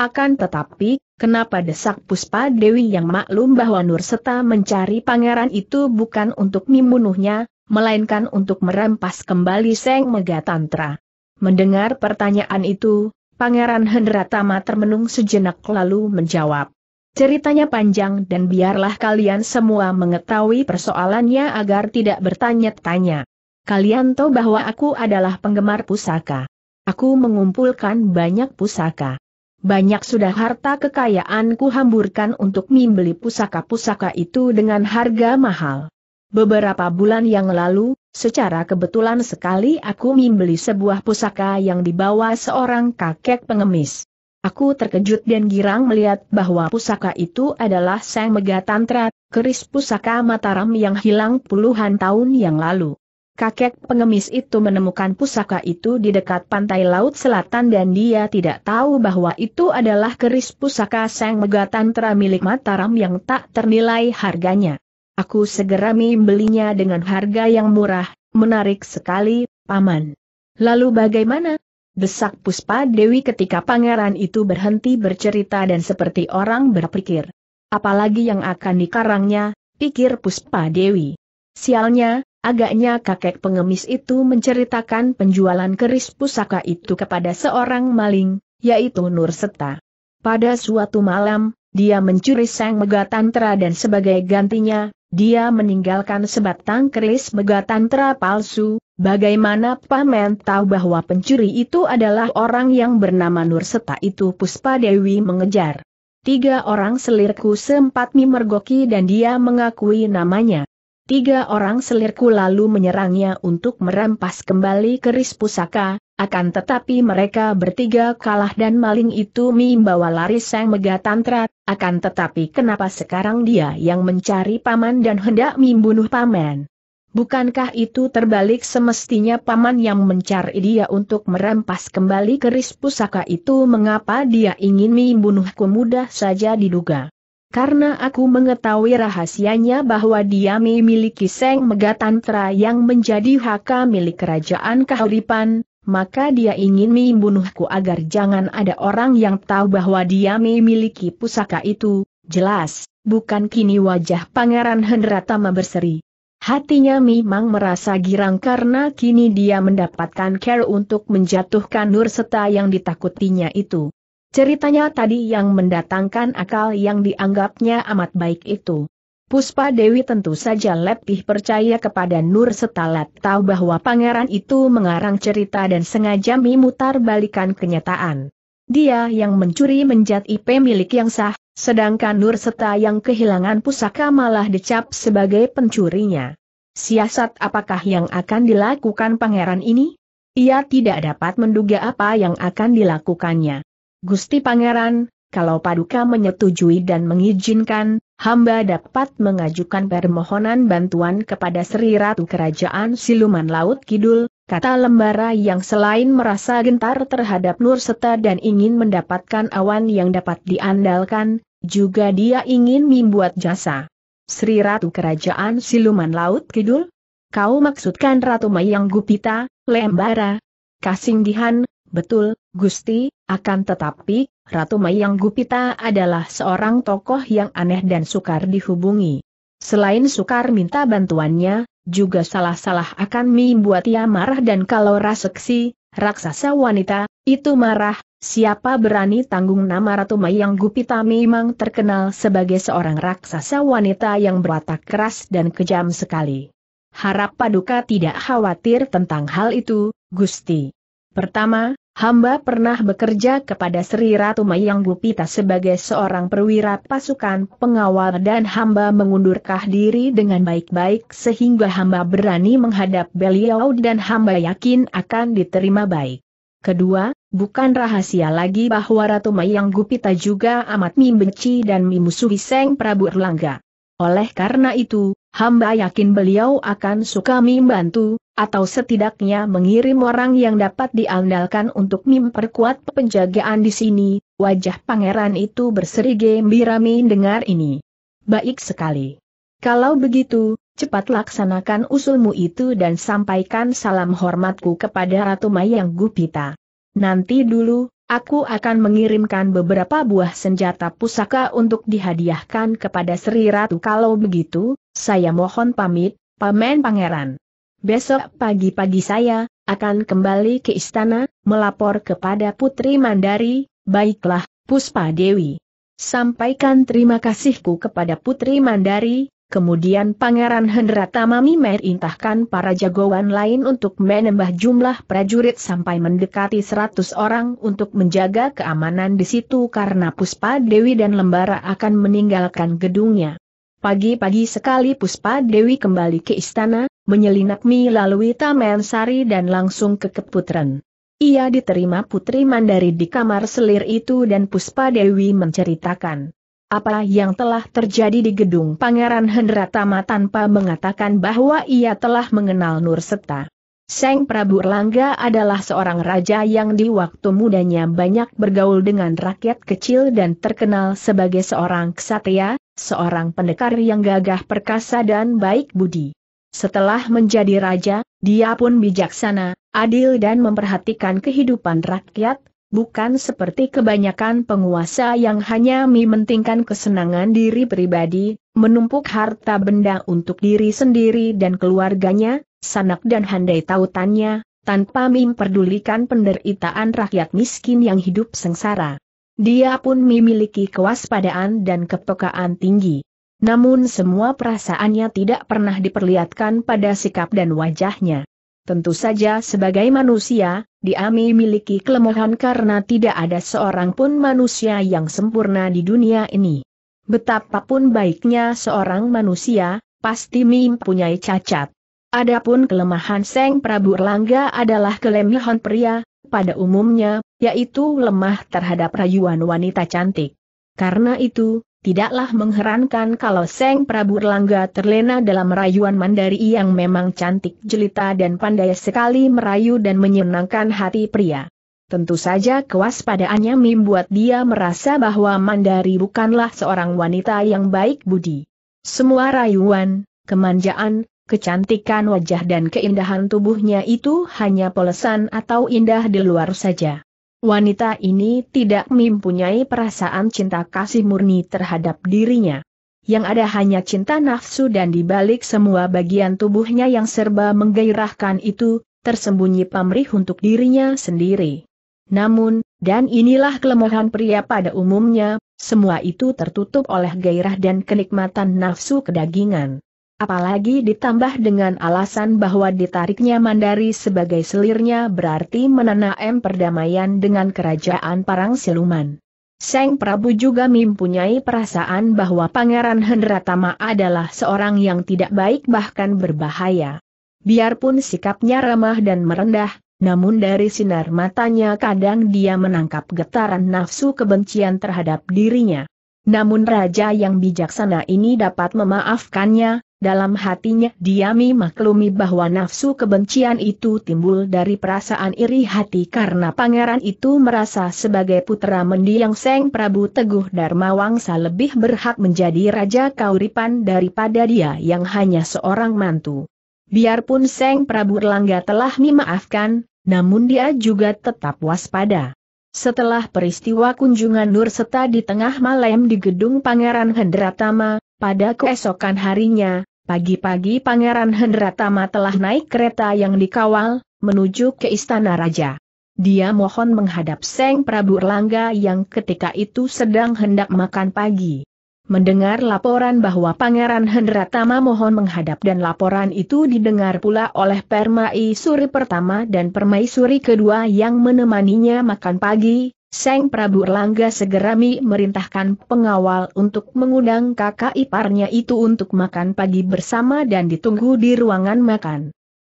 akan tetapi, kenapa desak Puspa Dewi yang maklum bahwa Nur Seta mencari pangeran itu bukan untuk membunuhnya, melainkan untuk merampas kembali Seng Megatantra. Mendengar pertanyaan itu, Pangeran Hendratama termenung sejenak lalu menjawab. Ceritanya panjang dan biarlah kalian semua mengetahui persoalannya agar tidak bertanya-tanya. Kalian tahu bahwa aku adalah penggemar pusaka. Aku mengumpulkan banyak pusaka. Banyak sudah harta kekayaanku hamburkan untuk membeli pusaka-pusaka itu dengan harga mahal. Beberapa bulan yang lalu, secara kebetulan sekali aku membeli sebuah pusaka yang dibawa seorang kakek pengemis. Aku terkejut dan girang melihat bahwa pusaka itu adalah Sang Megatantra, keris pusaka Mataram yang hilang puluhan tahun yang lalu kakek pengemis itu menemukan pusaka itu di dekat pantai laut selatan dan dia tidak tahu bahwa itu adalah keris pusaka Sang Megatantra milik Mataram yang tak ternilai harganya. Aku segera membelinya dengan harga yang murah, menarik sekali, Paman. Lalu bagaimana? Desak Puspa Dewi ketika pangeran itu berhenti bercerita dan seperti orang berpikir. Apalagi yang akan dikarangnya, pikir Puspa Dewi. Sialnya, Agaknya kakek pengemis itu menceritakan penjualan keris pusaka itu kepada seorang maling, yaitu Nur Seta. Pada suatu malam, dia mencuri sang Tantra dan sebagai gantinya, dia meninggalkan sebatang keris Tantra palsu, Bagaimana Pamen tahu bahwa pencuri itu adalah orang yang bernama Nur Seta itu Puspa Dewi mengejar. Tiga orang selirku sempat mimergoki dan dia mengakui namanya. Tiga orang selirku lalu menyerangnya untuk merampas kembali keris pusaka, akan tetapi mereka bertiga kalah dan maling itu membawa lari sang megatantra, akan tetapi kenapa sekarang dia yang mencari paman dan hendak membunuh paman? Bukankah itu terbalik semestinya paman yang mencari dia untuk merampas kembali keris pusaka itu mengapa dia ingin membunuhku mudah saja diduga karena aku mengetahui rahasianya bahwa dia memiliki Seng Megatantra yang menjadi haka milik kerajaan Kahuripan, maka dia ingin membunuhku agar jangan ada orang yang tahu bahwa dia memiliki pusaka itu, jelas, bukan kini wajah Pangeran Hendratama berseri. Hatinya memang merasa girang karena kini dia mendapatkan care untuk menjatuhkan Nur Seta yang ditakutinya itu. Ceritanya tadi yang mendatangkan akal yang dianggapnya amat baik itu. Puspa Dewi tentu saja lebih percaya kepada Nur Setalat tahu bahwa pangeran itu mengarang cerita dan sengaja memutar balikan kenyataan. Dia yang mencuri menjat IP milik yang sah, sedangkan Nur Seta yang kehilangan pusaka malah dicap sebagai pencurinya. Siasat apakah yang akan dilakukan pangeran ini? Ia tidak dapat menduga apa yang akan dilakukannya. Gusti Pangeran, kalau Paduka menyetujui dan mengizinkan, hamba dapat mengajukan permohonan bantuan kepada Sri Ratu Kerajaan Siluman Laut Kidul, kata Lembara yang selain merasa gentar terhadap Nur Seta dan ingin mendapatkan awan yang dapat diandalkan, juga dia ingin membuat jasa. Sri Ratu Kerajaan Siluman Laut Kidul? Kau maksudkan Ratu Mayang Gupita, Lembara? Kasinggihan, betul, Gusti, akan tetapi, Ratu Mayang Gupita adalah seorang tokoh yang aneh dan sukar dihubungi. Selain sukar minta bantuannya, juga salah-salah akan membuat ia marah dan kalau raseksi, raksasa wanita, itu marah, siapa berani tanggung nama Ratu Mayang Gupita memang terkenal sebagai seorang raksasa wanita yang berwatak keras dan kejam sekali. Harap Paduka tidak khawatir tentang hal itu, Gusti. Pertama, Hamba pernah bekerja kepada Sri Ratu Mayang Gupita sebagai seorang perwira pasukan pengawal dan hamba mengundurkah diri dengan baik-baik sehingga hamba berani menghadap beliau dan hamba yakin akan diterima baik. Kedua, bukan rahasia lagi bahwa Ratu Mayang Gupita juga amat membenci dan memusuhi Seng Prabu Erlangga. Oleh karena itu, hamba yakin beliau akan suka membantu, atau setidaknya mengirim orang yang dapat diandalkan untuk memperkuat penjagaan di sini, wajah pangeran itu berseri gembira mendengar ini. Baik sekali. Kalau begitu, cepat laksanakan usulmu itu dan sampaikan salam hormatku kepada Ratu Mayang Gupita. Nanti dulu, Aku akan mengirimkan beberapa buah senjata pusaka untuk dihadiahkan kepada Sri Ratu. Kalau begitu, saya mohon pamit, Pamen Pangeran. Besok pagi-pagi saya akan kembali ke istana, melapor kepada Putri Mandari. Baiklah, Puspa Dewi. Sampaikan terima kasihku kepada Putri Mandari, Kemudian Pangeran Hendratama merintahkan para jagoan lain untuk menambah jumlah prajurit sampai mendekati 100 orang untuk menjaga keamanan di situ karena Puspa Dewi dan Lembara akan meninggalkan gedungnya. Pagi-pagi sekali Puspa Dewi kembali ke istana, menyelinap melalui Taman Sari dan langsung ke Keputren. Ia diterima Putri Mandari di kamar selir itu dan Puspa Dewi menceritakan apa yang telah terjadi di gedung Pangeran Hendratama tanpa mengatakan bahwa ia telah mengenal Nur Seta. Seng Prabu Erlangga adalah seorang raja yang di waktu mudanya banyak bergaul dengan rakyat kecil dan terkenal sebagai seorang ksatria, seorang pendekar yang gagah perkasa dan baik budi. Setelah menjadi raja, dia pun bijaksana, adil dan memperhatikan kehidupan rakyat, Bukan seperti kebanyakan penguasa yang hanya mementingkan kesenangan diri pribadi, menumpuk harta benda untuk diri sendiri dan keluarganya, sanak dan handai tautannya, tanpa memperdulikan penderitaan rakyat miskin yang hidup sengsara. Dia pun memiliki kewaspadaan dan kepekaan tinggi. Namun semua perasaannya tidak pernah diperlihatkan pada sikap dan wajahnya. Tentu saja sebagai manusia, Diami miliki kelemahan karena tidak ada seorang pun manusia yang sempurna di dunia ini. Betapapun baiknya seorang manusia, pasti mempunyai cacat. Adapun kelemahan Seng Prabu Erlangga adalah kelemahan pria, pada umumnya, yaitu lemah terhadap rayuan wanita cantik. Karena itu, Tidaklah mengherankan kalau Seng Prabu Erlangga terlena dalam rayuan Mandari yang memang cantik jelita dan pandai sekali merayu dan menyenangkan hati pria. Tentu saja kewaspadaannya membuat dia merasa bahwa Mandari bukanlah seorang wanita yang baik budi. Semua rayuan, kemanjaan, kecantikan wajah dan keindahan tubuhnya itu hanya polesan atau indah di luar saja. Wanita ini tidak mempunyai perasaan cinta kasih murni terhadap dirinya. Yang ada hanya cinta nafsu dan dibalik semua bagian tubuhnya yang serba menggairahkan itu, tersembunyi pamrih untuk dirinya sendiri. Namun, dan inilah kelemahan pria pada umumnya, semua itu tertutup oleh gairah dan kenikmatan nafsu kedagingan. Apalagi ditambah dengan alasan bahwa ditariknya Mandari sebagai selirnya berarti menanam perdamaian dengan kerajaan Parang Siluman. Seng Prabu juga mempunyai perasaan bahwa Pangeran Hendratama adalah seorang yang tidak baik bahkan berbahaya. Biarpun sikapnya ramah dan merendah, namun dari sinar matanya kadang dia menangkap getaran nafsu kebencian terhadap dirinya. Namun raja yang bijaksana ini dapat memaafkannya, dalam hatinya diami maklumi bahwa nafsu kebencian itu timbul dari perasaan iri hati karena pangeran itu merasa sebagai putra mendiang Seng Prabu Teguh Dharma Wangsa lebih berhak menjadi Raja Kauripan daripada dia yang hanya seorang mantu. Biarpun Seng Prabu Erlangga telah memaafkan, namun dia juga tetap waspada. Setelah peristiwa kunjungan Nur Seta di tengah malam di gedung Pangeran Hendratama, pada keesokan harinya, Pagi-pagi Pangeran Hendratama telah naik kereta yang dikawal, menuju ke Istana Raja. Dia mohon menghadap Seng Prabu Erlangga yang ketika itu sedang hendak makan pagi. Mendengar laporan bahwa Pangeran Hendratama mohon menghadap dan laporan itu didengar pula oleh Permaisuri pertama dan Permaisuri kedua yang menemaninya makan pagi, Seng Prabu Erlangga segera memerintahkan pengawal untuk mengundang kakak iparnya itu untuk makan pagi bersama dan ditunggu di ruangan makan.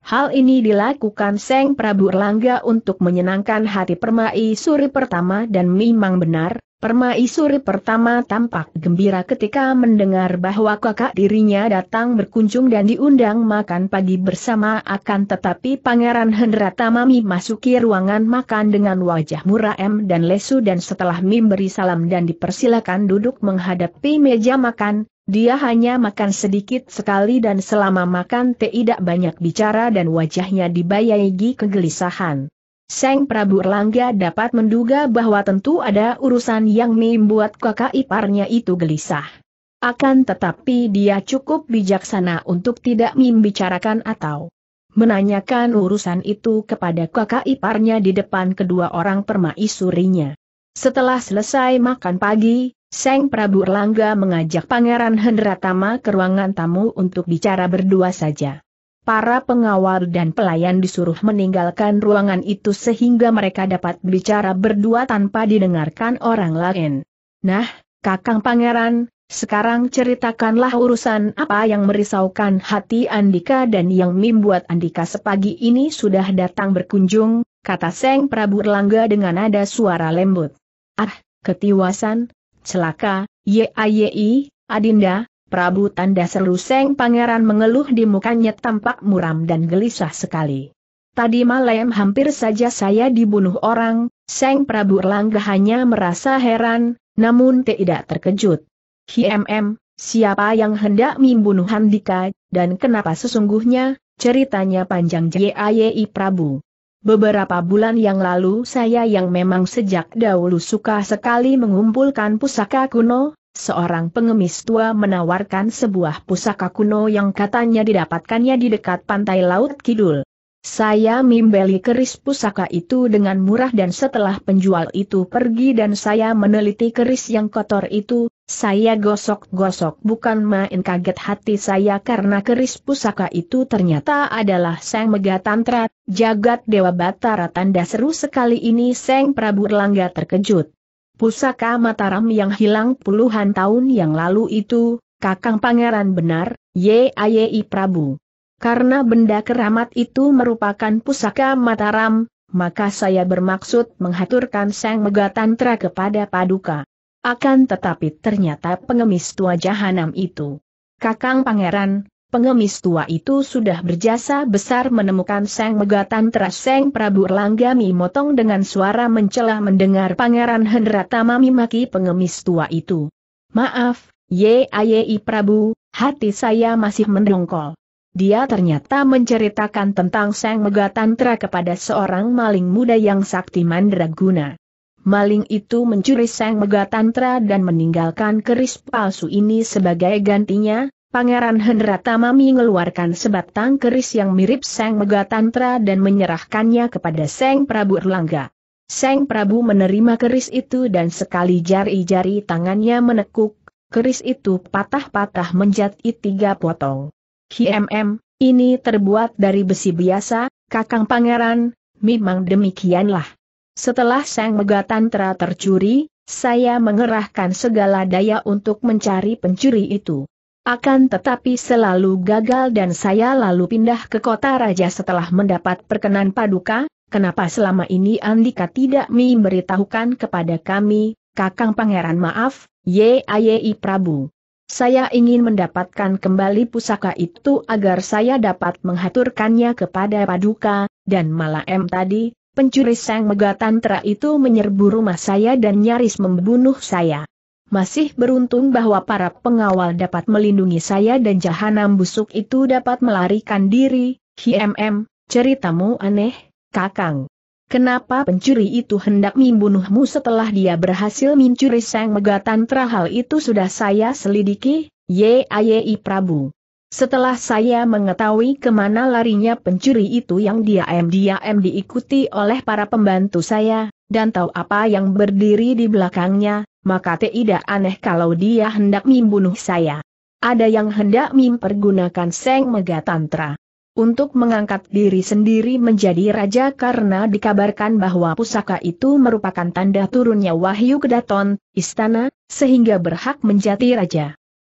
Hal ini dilakukan Seng Prabu Erlangga untuk menyenangkan hati Permai Suri pertama dan memang benar, Permaisuri pertama tampak gembira ketika mendengar bahwa kakak dirinya datang berkunjung dan diundang makan pagi bersama akan tetapi Pangeran Hendra Tamami masuki ruangan makan dengan wajah muram dan lesu dan setelah memberi salam dan dipersilakan duduk menghadapi meja makan, dia hanya makan sedikit sekali dan selama makan tidak banyak bicara dan wajahnya dibayangi kegelisahan. Seng Prabu Erlangga dapat menduga bahwa tentu ada urusan yang membuat kakak iparnya itu gelisah. Akan tetapi dia cukup bijaksana untuk tidak membicarakan atau menanyakan urusan itu kepada kakak iparnya di depan kedua orang permaisurinya. Setelah selesai makan pagi, Seng Prabu Erlangga mengajak Pangeran Hendratama ke ruangan tamu untuk bicara berdua saja para pengawal dan pelayan disuruh meninggalkan ruangan itu sehingga mereka dapat bicara berdua tanpa didengarkan orang lain. Nah, Kakang Pangeran, sekarang ceritakanlah urusan apa yang merisaukan hati Andika dan yang membuat Andika sepagi ini sudah datang berkunjung, kata Seng Prabu Erlangga dengan nada suara lembut. Ah, ketiwasan, celaka, ye YAYI, Adinda, Prabu tanda seru Seng Pangeran mengeluh di mukanya tampak muram dan gelisah sekali. Tadi malam hampir saja saya dibunuh orang, Seng Prabu Erlangga hanya merasa heran, namun tidak terkejut. HMM, siapa yang hendak membunuh Handika, dan kenapa sesungguhnya, ceritanya panjang JAYI Prabu. Beberapa bulan yang lalu saya yang memang sejak dahulu suka sekali mengumpulkan pusaka kuno, seorang pengemis tua menawarkan sebuah pusaka kuno yang katanya didapatkannya di dekat pantai Laut Kidul. Saya membeli keris pusaka itu dengan murah dan setelah penjual itu pergi dan saya meneliti keris yang kotor itu, saya gosok-gosok bukan main kaget hati saya karena keris pusaka itu ternyata adalah Sang Tantra, jagat Dewa Batara tanda seru sekali ini Seng Prabu Erlangga terkejut. Pusaka Mataram yang hilang puluhan tahun yang lalu itu, Kakang Pangeran benar, YAYI Prabu. Karena benda keramat itu merupakan pusaka Mataram, maka saya bermaksud menghaturkan Sang Megatantra kepada Paduka. Akan tetapi ternyata pengemis tua jahanam itu. Kakang Pangeran, pengemis tua itu sudah berjasa besar menemukan Seng Megatan teras Seng Prabu Erlangga motong dengan suara mencela mendengar Pangeran Hendra Hendratama memaki pengemis tua itu. Maaf, Yai Prabu, hati saya masih mendongkol. Dia ternyata menceritakan tentang Sang Megatantra kepada seorang maling muda yang sakti mandraguna. Maling itu mencuri Sang Megatantra dan meninggalkan keris palsu ini sebagai gantinya, Pangeran Hendratama mengeluarkan sebatang keris yang mirip Seng Megatantra dan menyerahkannya kepada Seng Prabu Erlangga. Seng Prabu menerima keris itu dan sekali jari-jari tangannya menekuk, keris itu patah-patah menjadi tiga potong. HMM, ini terbuat dari besi biasa, kakang pangeran, memang demikianlah. Setelah Sang Megatantra tercuri, saya mengerahkan segala daya untuk mencari pencuri itu. Akan tetapi selalu gagal dan saya lalu pindah ke kota raja setelah mendapat perkenan paduka, kenapa selama ini Andika tidak memberitahukan kepada kami, Kakang Pangeran maaf, YAYI Prabu. Saya ingin mendapatkan kembali pusaka itu agar saya dapat menghaturkannya kepada paduka, dan malah M tadi, pencuri sang megatantra tera itu menyerbu rumah saya dan nyaris membunuh saya. Masih beruntung bahwa para pengawal dapat melindungi saya dan jahanam busuk itu dapat melarikan diri, HMM, ceritamu aneh, kakang. Kenapa pencuri itu hendak membunuhmu setelah dia berhasil mencuri sang megatan terahal itu sudah saya selidiki, YAYI Prabu. Setelah saya mengetahui kemana larinya pencuri itu yang dia diam diikuti oleh para pembantu saya, dan tahu apa yang berdiri di belakangnya, maka tidak aneh kalau dia hendak membunuh saya. Ada yang hendak mempergunakan Seng Megatantra untuk mengangkat diri sendiri menjadi raja karena dikabarkan bahwa pusaka itu merupakan tanda turunnya wahyu kedaton, istana, sehingga berhak menjadi raja.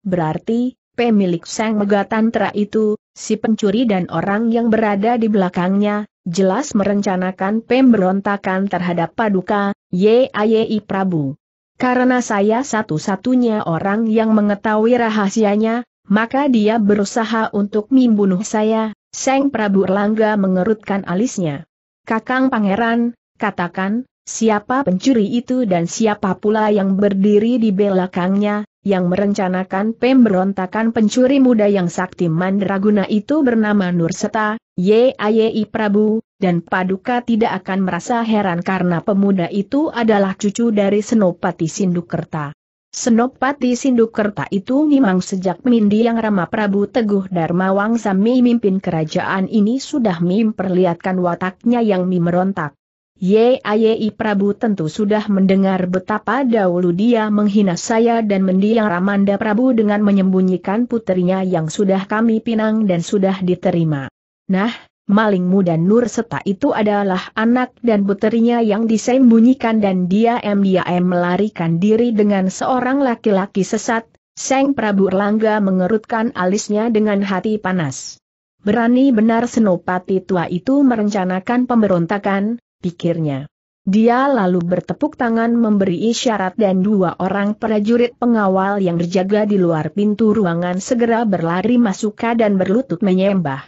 Berarti, pemilik sang megatantra itu, si pencuri dan orang yang berada di belakangnya, jelas merencanakan pemberontakan terhadap Paduka, Yai Prabu. Karena saya satu-satunya orang yang mengetahui rahasianya, maka dia berusaha untuk membunuh saya, Seng Prabu Erlangga mengerutkan alisnya. Kakang Pangeran, katakan, siapa pencuri itu dan siapa pula yang berdiri di belakangnya, yang merencanakan pemberontakan pencuri muda yang sakti mandraguna itu bernama Nurseta, YAYI Prabu, dan Paduka tidak akan merasa heran karena pemuda itu adalah cucu dari Senopati Sindukerta. Senopati Sindukerta itu memang sejak Mindi yang Rama Prabu Teguh Darmawangsa memimpin kerajaan ini sudah memperlihatkan wataknya yang memerontak. Yayi Prabu tentu sudah mendengar betapa dahulu dia menghina saya dan mendiang Ramanda Prabu dengan menyembunyikan putrinya yang sudah kami pinang dan sudah diterima. Nah, maling muda Nur Seta itu adalah anak dan putrinya yang disembunyikan dan dia m melarikan diri dengan seorang laki-laki sesat, Seng Prabu Erlangga mengerutkan alisnya dengan hati panas. Berani benar Senopati tua itu merencanakan pemberontakan, pikirnya. Dia lalu bertepuk tangan memberi isyarat dan dua orang prajurit pengawal yang berjaga di luar pintu ruangan segera berlari masuk dan berlutut menyembah.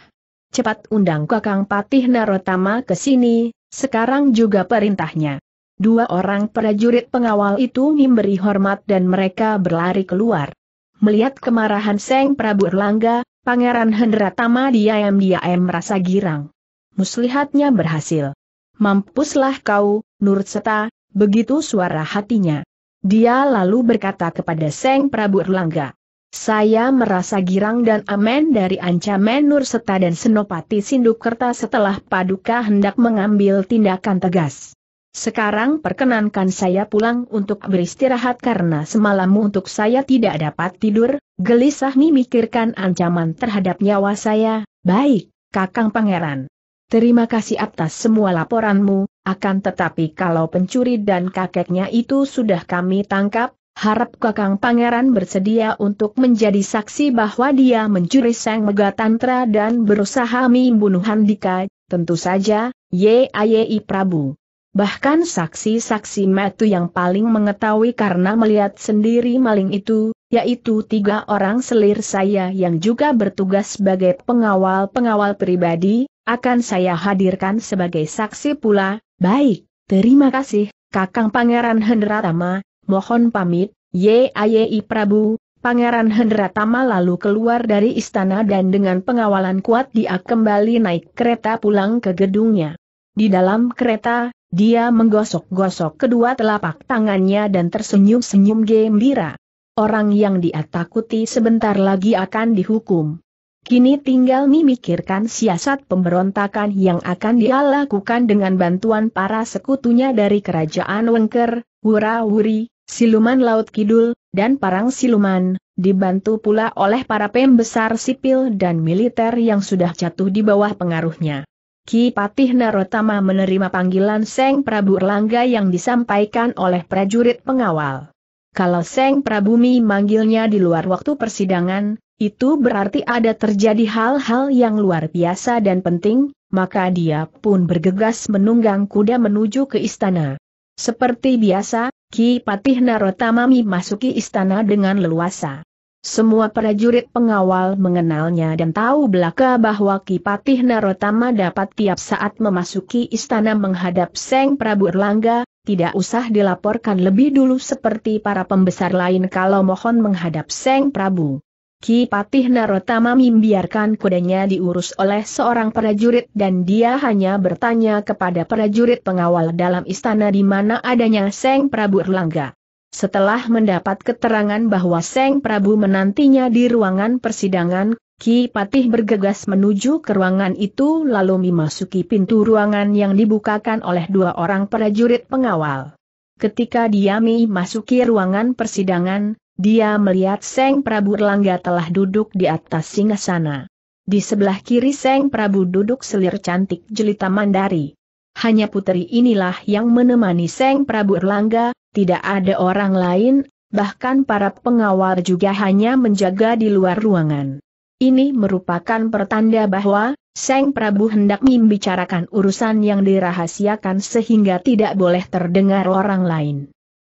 Cepat undang Kakang Patih Narotama ke sini, sekarang juga perintahnya. Dua orang prajurit pengawal itu memberi hormat dan mereka berlari keluar. Melihat kemarahan Seng Prabu Erlangga, Pangeran Hendratama diam-diam merasa girang. Muslihatnya berhasil. Mampuslah kau, Nur Seta, begitu suara hatinya. Dia lalu berkata kepada Seng Prabu Erlangga. Saya merasa girang dan aman dari ancaman Nur Seta dan Senopati Sindukerta setelah Paduka hendak mengambil tindakan tegas. Sekarang perkenankan saya pulang untuk beristirahat karena semalam untuk saya tidak dapat tidur, gelisah memikirkan ancaman terhadap nyawa saya, baik, Kakang Pangeran. Terima kasih atas semua laporanmu, akan tetapi kalau pencuri dan kakeknya itu sudah kami tangkap, harap kakang pangeran bersedia untuk menjadi saksi bahwa dia mencuri Sang Megatantra dan berusaha membunuh Handika, tentu saja, I Prabu. Bahkan saksi-saksi metu yang paling mengetahui karena melihat sendiri maling itu, yaitu tiga orang selir saya yang juga bertugas sebagai pengawal-pengawal pribadi, akan saya hadirkan sebagai saksi pula. Baik, terima kasih, Kakang Pangeran Hendratama, mohon pamit, YAYI Prabu, Pangeran Hendratama lalu keluar dari istana dan dengan pengawalan kuat dia kembali naik kereta pulang ke gedungnya. Di dalam kereta, dia menggosok-gosok kedua telapak tangannya dan tersenyum-senyum gembira orang yang dia takuti sebentar lagi akan dihukum. Kini tinggal memikirkan siasat pemberontakan yang akan dia lakukan dengan bantuan para sekutunya dari kerajaan Wengker, Wura-Wuri, Siluman Laut Kidul, dan Parang Siluman, dibantu pula oleh para pembesar sipil dan militer yang sudah jatuh di bawah pengaruhnya. Ki Patih Narotama menerima panggilan Seng Prabu Erlangga yang disampaikan oleh prajurit pengawal. Kalau Seng Prabumi manggilnya di luar waktu persidangan, itu berarti ada terjadi hal-hal yang luar biasa dan penting, maka dia pun bergegas menunggang kuda menuju ke istana. Seperti biasa, Ki Patih Narotamami masuki istana dengan leluasa. Semua prajurit pengawal mengenalnya dan tahu belaka bahwa Ki Patih Narotama dapat tiap saat memasuki istana menghadap Seng Prabu Erlangga, tidak usah dilaporkan lebih dulu seperti para pembesar lain kalau mohon menghadap Seng Prabu. Ki Patih Narotama membiarkan kudanya diurus oleh seorang prajurit dan dia hanya bertanya kepada prajurit pengawal dalam istana di mana adanya Seng Prabu Erlangga. Setelah mendapat keterangan bahwa Seng Prabu menantinya di ruangan persidangan, Ki Patih bergegas menuju ke ruangan itu lalu memasuki pintu ruangan yang dibukakan oleh dua orang prajurit pengawal. Ketika dia memasuki ruangan persidangan, dia melihat Seng Prabu Erlangga telah duduk di atas singgasana. Di sebelah kiri Seng Prabu duduk selir cantik jelita Mandari. Hanya putri inilah yang menemani Seng Prabu Erlangga, tidak ada orang lain, bahkan para pengawal juga hanya menjaga di luar ruangan. Ini merupakan pertanda bahwa, Seng Prabu hendak membicarakan urusan yang dirahasiakan sehingga tidak boleh terdengar orang lain.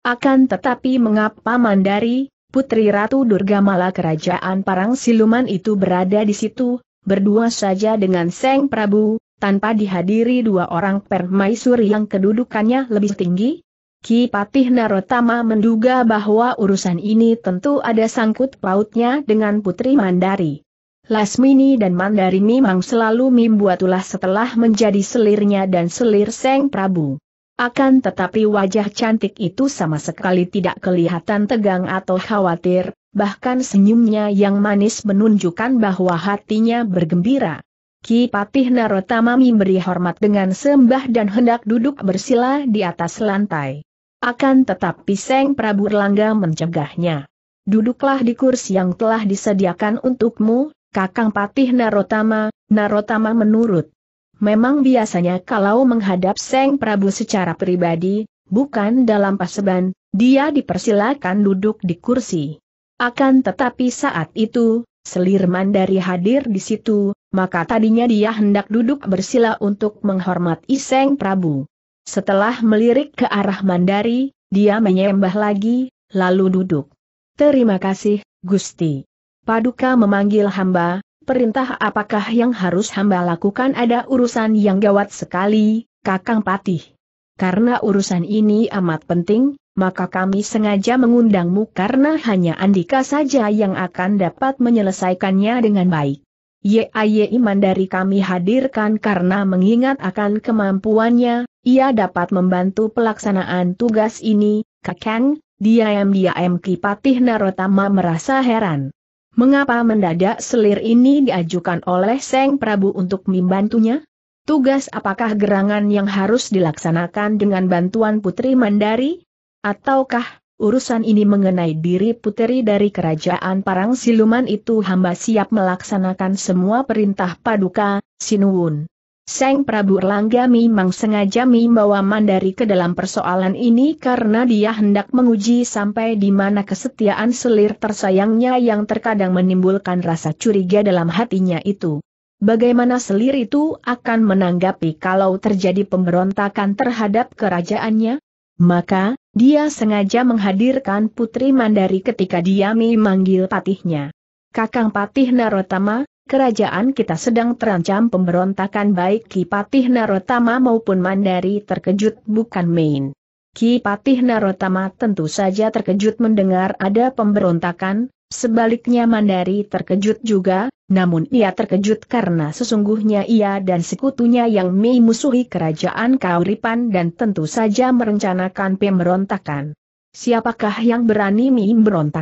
Akan tetapi mengapa Mandari, Putri Ratu Durga Mala Kerajaan Parang Siluman itu berada di situ, berdua saja dengan Seng Prabu, tanpa dihadiri dua orang permaisuri yang kedudukannya lebih tinggi? Ki Patih Narotama menduga bahwa urusan ini tentu ada sangkut pautnya dengan Putri Mandari. Lasmini dan Mandari memang selalu membuatulah setelah menjadi selirnya dan selir Seng Prabu. Akan tetapi wajah cantik itu sama sekali tidak kelihatan tegang atau khawatir, bahkan senyumnya yang manis menunjukkan bahwa hatinya bergembira. Ki Patih Narotama memberi hormat dengan sembah dan hendak duduk bersila di atas lantai. Akan tetapi Seng Prabu Erlangga mencegahnya. Duduklah di kursi yang telah disediakan untukmu, Kakang Patih Narotama, Narotama menurut. Memang biasanya kalau menghadap Seng Prabu secara pribadi, bukan dalam paseban, dia dipersilakan duduk di kursi. Akan tetapi saat itu, selir Mandari hadir di situ, maka tadinya dia hendak duduk bersila untuk menghormati Seng Prabu. Setelah melirik ke arah Mandari, dia menyembah lagi, lalu duduk. Terima kasih, Gusti. Paduka memanggil hamba, perintah apakah yang harus hamba lakukan ada urusan yang gawat sekali, Kakang Patih. Karena urusan ini amat penting, maka kami sengaja mengundangmu karena hanya Andika saja yang akan dapat menyelesaikannya dengan baik. Yaya Iman dari kami hadirkan karena mengingat akan kemampuannya, ia dapat membantu pelaksanaan tugas ini, Kakang, diam-diam Kipatih Narotama merasa heran. Mengapa mendadak selir ini diajukan oleh Seng Prabu untuk membantunya? Tugas apakah gerangan yang harus dilaksanakan dengan bantuan Putri Mandari? Ataukah, urusan ini mengenai diri Putri dari kerajaan Parang Siluman itu hamba siap melaksanakan semua perintah paduka, Sinuun. Seng Prabu Erlangga memang sengaja membawa Mandari ke dalam persoalan ini karena dia hendak menguji sampai di mana kesetiaan selir tersayangnya yang terkadang menimbulkan rasa curiga dalam hatinya itu. Bagaimana selir itu akan menanggapi kalau terjadi pemberontakan terhadap kerajaannya? Maka, dia sengaja menghadirkan Putri Mandari ketika dia memanggil patihnya. Kakang Patih Narotama, kerajaan kita sedang terancam pemberontakan baik Kipatih Narotama maupun Mandari terkejut bukan main. Kipatih Narotama tentu saja terkejut mendengar ada pemberontakan, sebaliknya Mandari terkejut juga, namun ia terkejut karena sesungguhnya ia dan sekutunya yang memusuhi kerajaan Kauripan dan tentu saja merencanakan pemberontakan. Siapakah yang berani mei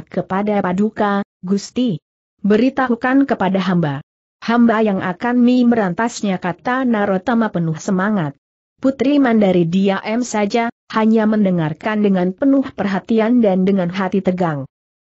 kepada Paduka, Gusti? Beritahukan kepada hamba. Hamba yang akan mi merantasnya kata Narotama penuh semangat. Putri Mandari diam saja, hanya mendengarkan dengan penuh perhatian dan dengan hati tegang.